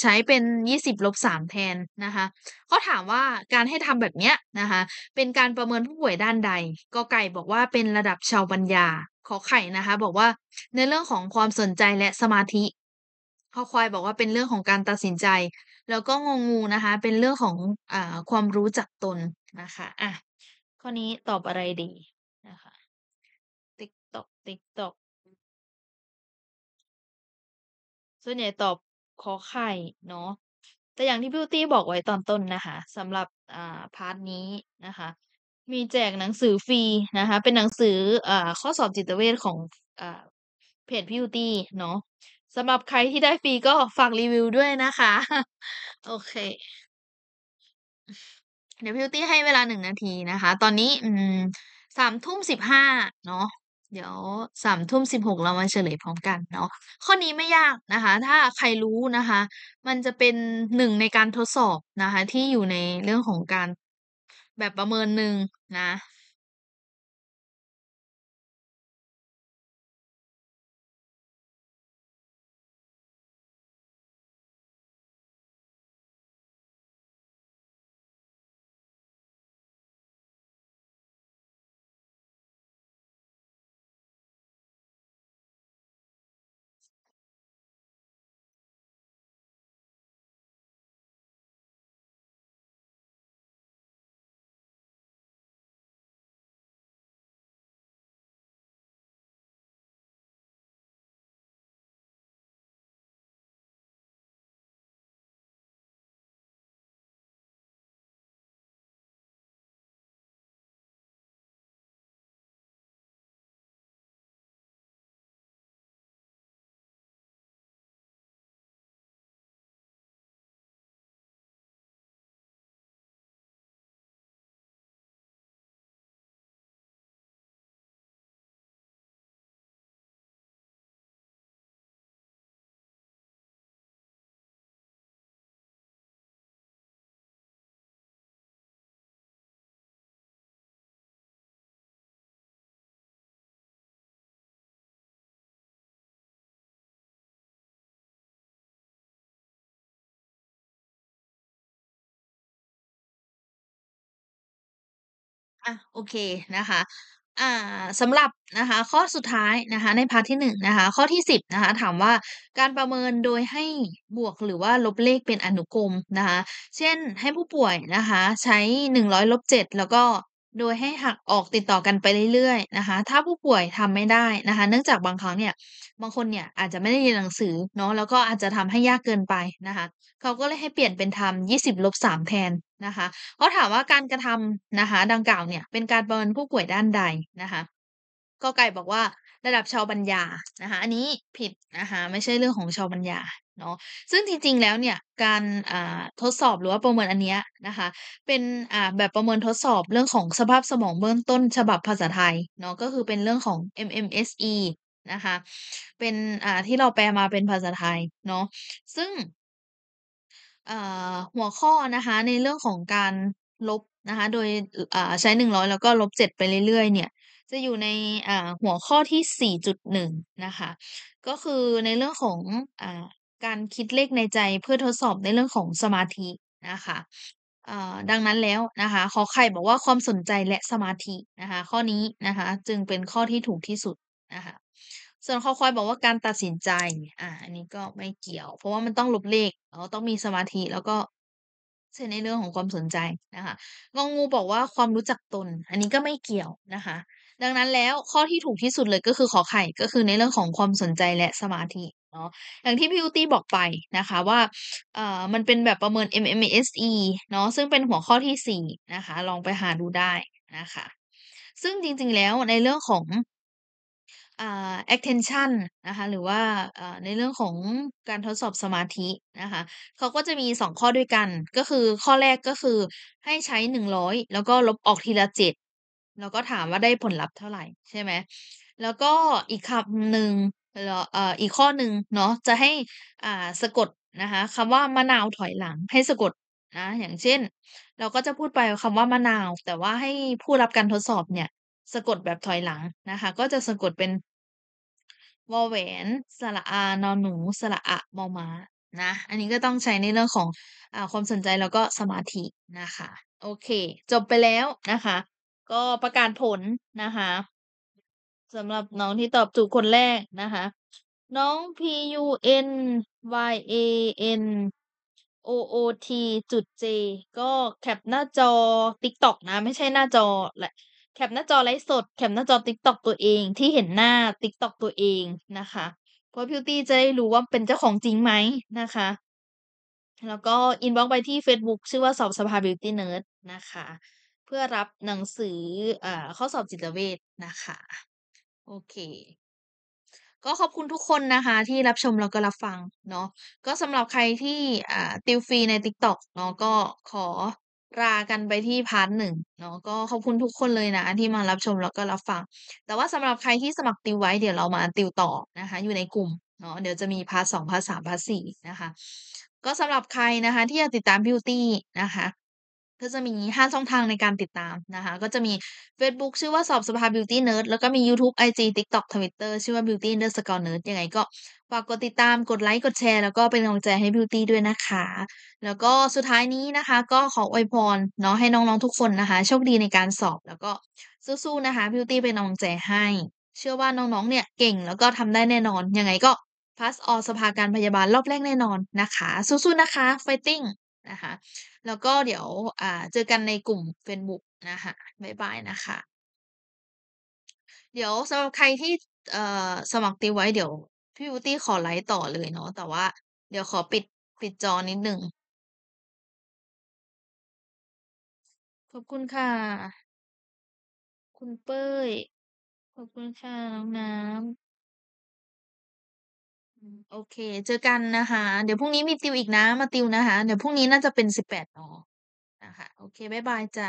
ใช้เป็นยี่สิบลบสามแทนนะคะเขาถามว่าการให้ทำแบบเนี้ยนะคะเป็นการประเมินผู้ป่วยด้านใด ก็ไก่บอกว่าเป็นระดับชาวปัญญาขอไข่นะคะบอกว่าในเรื่องของความสนใจและสมาธิข้อควายบอกว่าเป็นเรื่องของการตัดสินใจแล้วก็งองูนะคะ เป็นเรื่องของอ่าความรู้จักตนนะคะอ่ะข้อนี้ตอบอะไรดีนะคะ ติ๊กตอกติ๊กตอก ส่วนใหญ่ตอบขอไข่เนาะแต่อย่างที่พิวตี้บอกไว้ตอนต้นนะคะสำหรับอ่าพาร์ทนี้นะคะ มีแจกหนังสือฟรีนะคะ เป็นหนังสืออ่าข้อสอบจิตเวชของอ่าเพจพิวตี้ เนาะสำหรับใครที่ได้ฟรีก็ฝากรีวิวด้วยนะคะ โอเคเดี๋ยวพิวตี้ให้เวลาหนึ่งนาทีนะคะ ตอนนี้สามทุ่มสิบห้าเนาะเดี๋ยวสามทุ่มสิบหกเรามาเฉลยพร้อมกัน เนาะข้อนี้ไม่ยากนะคะ ถ้าใครรู้นะคะ มันจะเป็นหนึ่งในการทดสอบนะคะ ที่อยู่ในเรื่องของการแบบประเมินหนึ่งนะอะโอเคนะคะ อ่าสำหรับนะคะ ข้อสุดท้ายนะคะ ในพาร์ทที่1นะคะข้อที่ 10นะคะถามว่าการประเมินโดยให้บวกหรือว่าลบเลขเป็นอนุกรมนะคะ เช่นให้ผู้ป่วยนะคะ ใช้ 100-7แล้วก็โดยให้หักออกติดต่อกันไปเรื่อยๆนะคะ ถ้าผู้ป่วยทำไม่ได้นะคะ เนื่องจากบางครั้งเนี่ย บางคนเนี่ยอาจจะไม่ได้เรียนหนังสือเนาะ แล้วก็อาจจะทำให้ยากเกินไปนะคะ เขาก็เลยให้เปลี่ยนเป็นทำ20ลบ3แทนนะคะ เขาถามว่าการกระทำนะคะ ดังกล่าวเนี่ยเป็นการเมินผู้ป่วยด้านใดนะคะ ก็ไก่บอกว่าระดับชาวบัญญานะคะอันนี้ผิดนะคะไม่ใช่เรื่องของชาวบัญญาเนาะซึ่งจริงๆแล้วเนี่ยการทดสอบหรือว่าประเมินอันเนี้ยนะคะเป็นแบบประเมินทดสอบเรื่องของสภาพสมองเบื้องต้นฉบับภาษาไทยเนาะก็คือเป็นเรื่องของ MMSE นะคะเป็นที่เราแปลมาเป็นภาษาไทยเนาะซึ่งหัวข้อนะคะในเรื่องของการลบนะคะโดยใช้หนึ่งร้อยแล้วก็ลบเจ็ดไปเรื่อยๆเนี่ยจะอยู่ในหัวข้อที่สี่จุดหนึ่งนะคะ ก็คือในเรื่องของอการคิดเลขในใจเพื่อทดสอบในเรื่องของสมาธินะคะดังนั้นแล้วนะคะขอไข่บอกว่าความสนใจและสมาธินะคะ ข้อนี้นะคะ จึงเป็นข้อที่ถูกที่สุดนะคะ ส่วน้อควายบอกว่าการตัดสินใจอ่าอันนี้ก็ไม่เกี่ยว เพราะว่ามันต้องลบเลขเราต้องมีสมาธิ แล้วก็ใช่ในเรื่องของความสนใจนะคะงงงูบอกว่าความรู้จักตน อันนี้ก็ไม่เกี่ยวนะคะดังนั้นแล้วข้อที่ถูกที่สุดเลยก็คือขอไข่ ก็คือในเรื่องของความสนใจและสมาธิเนาะอย่างที่พี่อุตี้บอกไปนะคะว่าเอ่อมันเป็นแบบประเมิน MMSE เนาะซึ่งเป็นหัวข้อที่4นะคะลองไปหาดูได้นะคะซึ่งจริงๆแล้วในเรื่องของอ่า attention นะคะหรือว่าในเรื่องของการทดสอบสมาธินะคะเขาก็จะมี 2 ข้อด้วยกัน ก็คือข้อแรกก็คือให้ใช้ 100 แล้วก็ลบออกทีละแล้วก็ถามว่าได้ผลลัพธ์เท่าไหร่ใช่ไหมแล้วก็อีกคำหนึ่งแล้วเอ่ออีกข้อหนึ่งเนาะจะให้อ่าสะกดนะคะคำว่ามะนาวถอยหลังให้สะกดนะอย่างเช่น เราก็จะพูดไปคำว่ามะนาว แต่ว่าให้ผู้รับการทดสอบเนี่ย สะกดแบบถอยหลังนะคะ ก็จะสะกดเป็นวอแหวนสระอานอนหนูสระอะมอมานะอันนี้ก็ต้องใช้ในเรื่องของอความสนใจแล้วก็สมาธินะคะ โอเค จบไปแล้วนะคะก็ประกาศผลนะคะสำหรับน้องที่ตอบถูกคนแรกนะคะ น้อง P U N Y A N O O T จุด J ก็แคปหน้าจอ TikTok นะ ไม่ใช่หน้าจอแหละแคปหน้าจอไลฟ์สดแคปหน้าจอ TikTok ตัวเองที่เห็นหน้า TikTok ตัวเองนะคะเพราะพิวตี้จะได้รู้ว่าเป็นเจ้าของจริงไหมนะคะแล้วก็อินบ็อกไปที่ Facebook ชื่อว่าสอบสภาบิวตี้เนิร์ดนะคะพื่อรับหนังสืออข้อสอบจิตเวชนะคะ โอเค ก็ขอบคุณทุกคนนะคะ ที่รับชมแล้วก็รับฟังเนาะ ก็สำหรับใครที่ติวฟรีใน TikTok เนาะก็ขอรากันไปที่พาร์ทหนึ่งเนาะก็ขอบคุณทุกคนเลยนะ ที่มารับชมแล้วก็รับฟัง แต่ว่าสำหรับใครที่สมัครติวไว้เดี๋ยวเรามาติวต่อนะคะ อยู่ในกลุ่มเนาะเดี๋ยวจะมีพาร์ทสองพาร์ทสามพาร์ทสี่นะคะ ก็สำหรับใครนะคะ ที่อยากติดตามบิวตี้นะคะธ็จะมี5ช่องทางในการติดตามนะคะ ก็จะมี Facebook ชื่อว่าสอบสภา Beauty Nerd แล้วก็มี YouTube IG TikTok Twitter ชื่อว่า Beauty Underscore Nerd ยังไงก็ฝากกดติดตามกดไลค์กดแชร์แล้วก็เป็นกำลังใจให้ Beauty ด้วยนะคะ แล้วก็สุดท้ายนี้นะคะ ก็ขออวยพรเนาะให้น้องๆทุกคนนะคะ โชคดีในการสอบแล้วก็สู้ๆนะคะ Beauty เป็นกำลังใจให้ เชื่อว่าน้องๆเนี่ยเก่งแล้วก็ทำได้แน่นอนยังไงก็พัสออสภาการพยาบาลรอบแรกแน่นอนนะคะสู้ๆนะคะไฟติ้งนะคะแล้วก็เดี๋ยวเจอกันในกลุ่ม Facebook นะคะบ๊ายบายนะคะ เดี๋ยวสำหรับใครที่สมัครตีไว้เดี๋ยวพี่บูตี้ขอไลฟ์ต่อเลยเนาะแต่ว่าเดี๋ยวขอปิดปิดจอนิดหนึ่งขอบคุณค่ะ คุณเป้ยขอบคุณค่ะ น้องน้ำโอเค เจอกันนะคะ เดี๋ยวพรุ่งนี้มีติวอีกนะ มาติวนะคะ เดี๋ยวพรุ่งนี้น่าจะเป็นสิบแปดนนะคะ โอเค บ๊าย บาย จ้า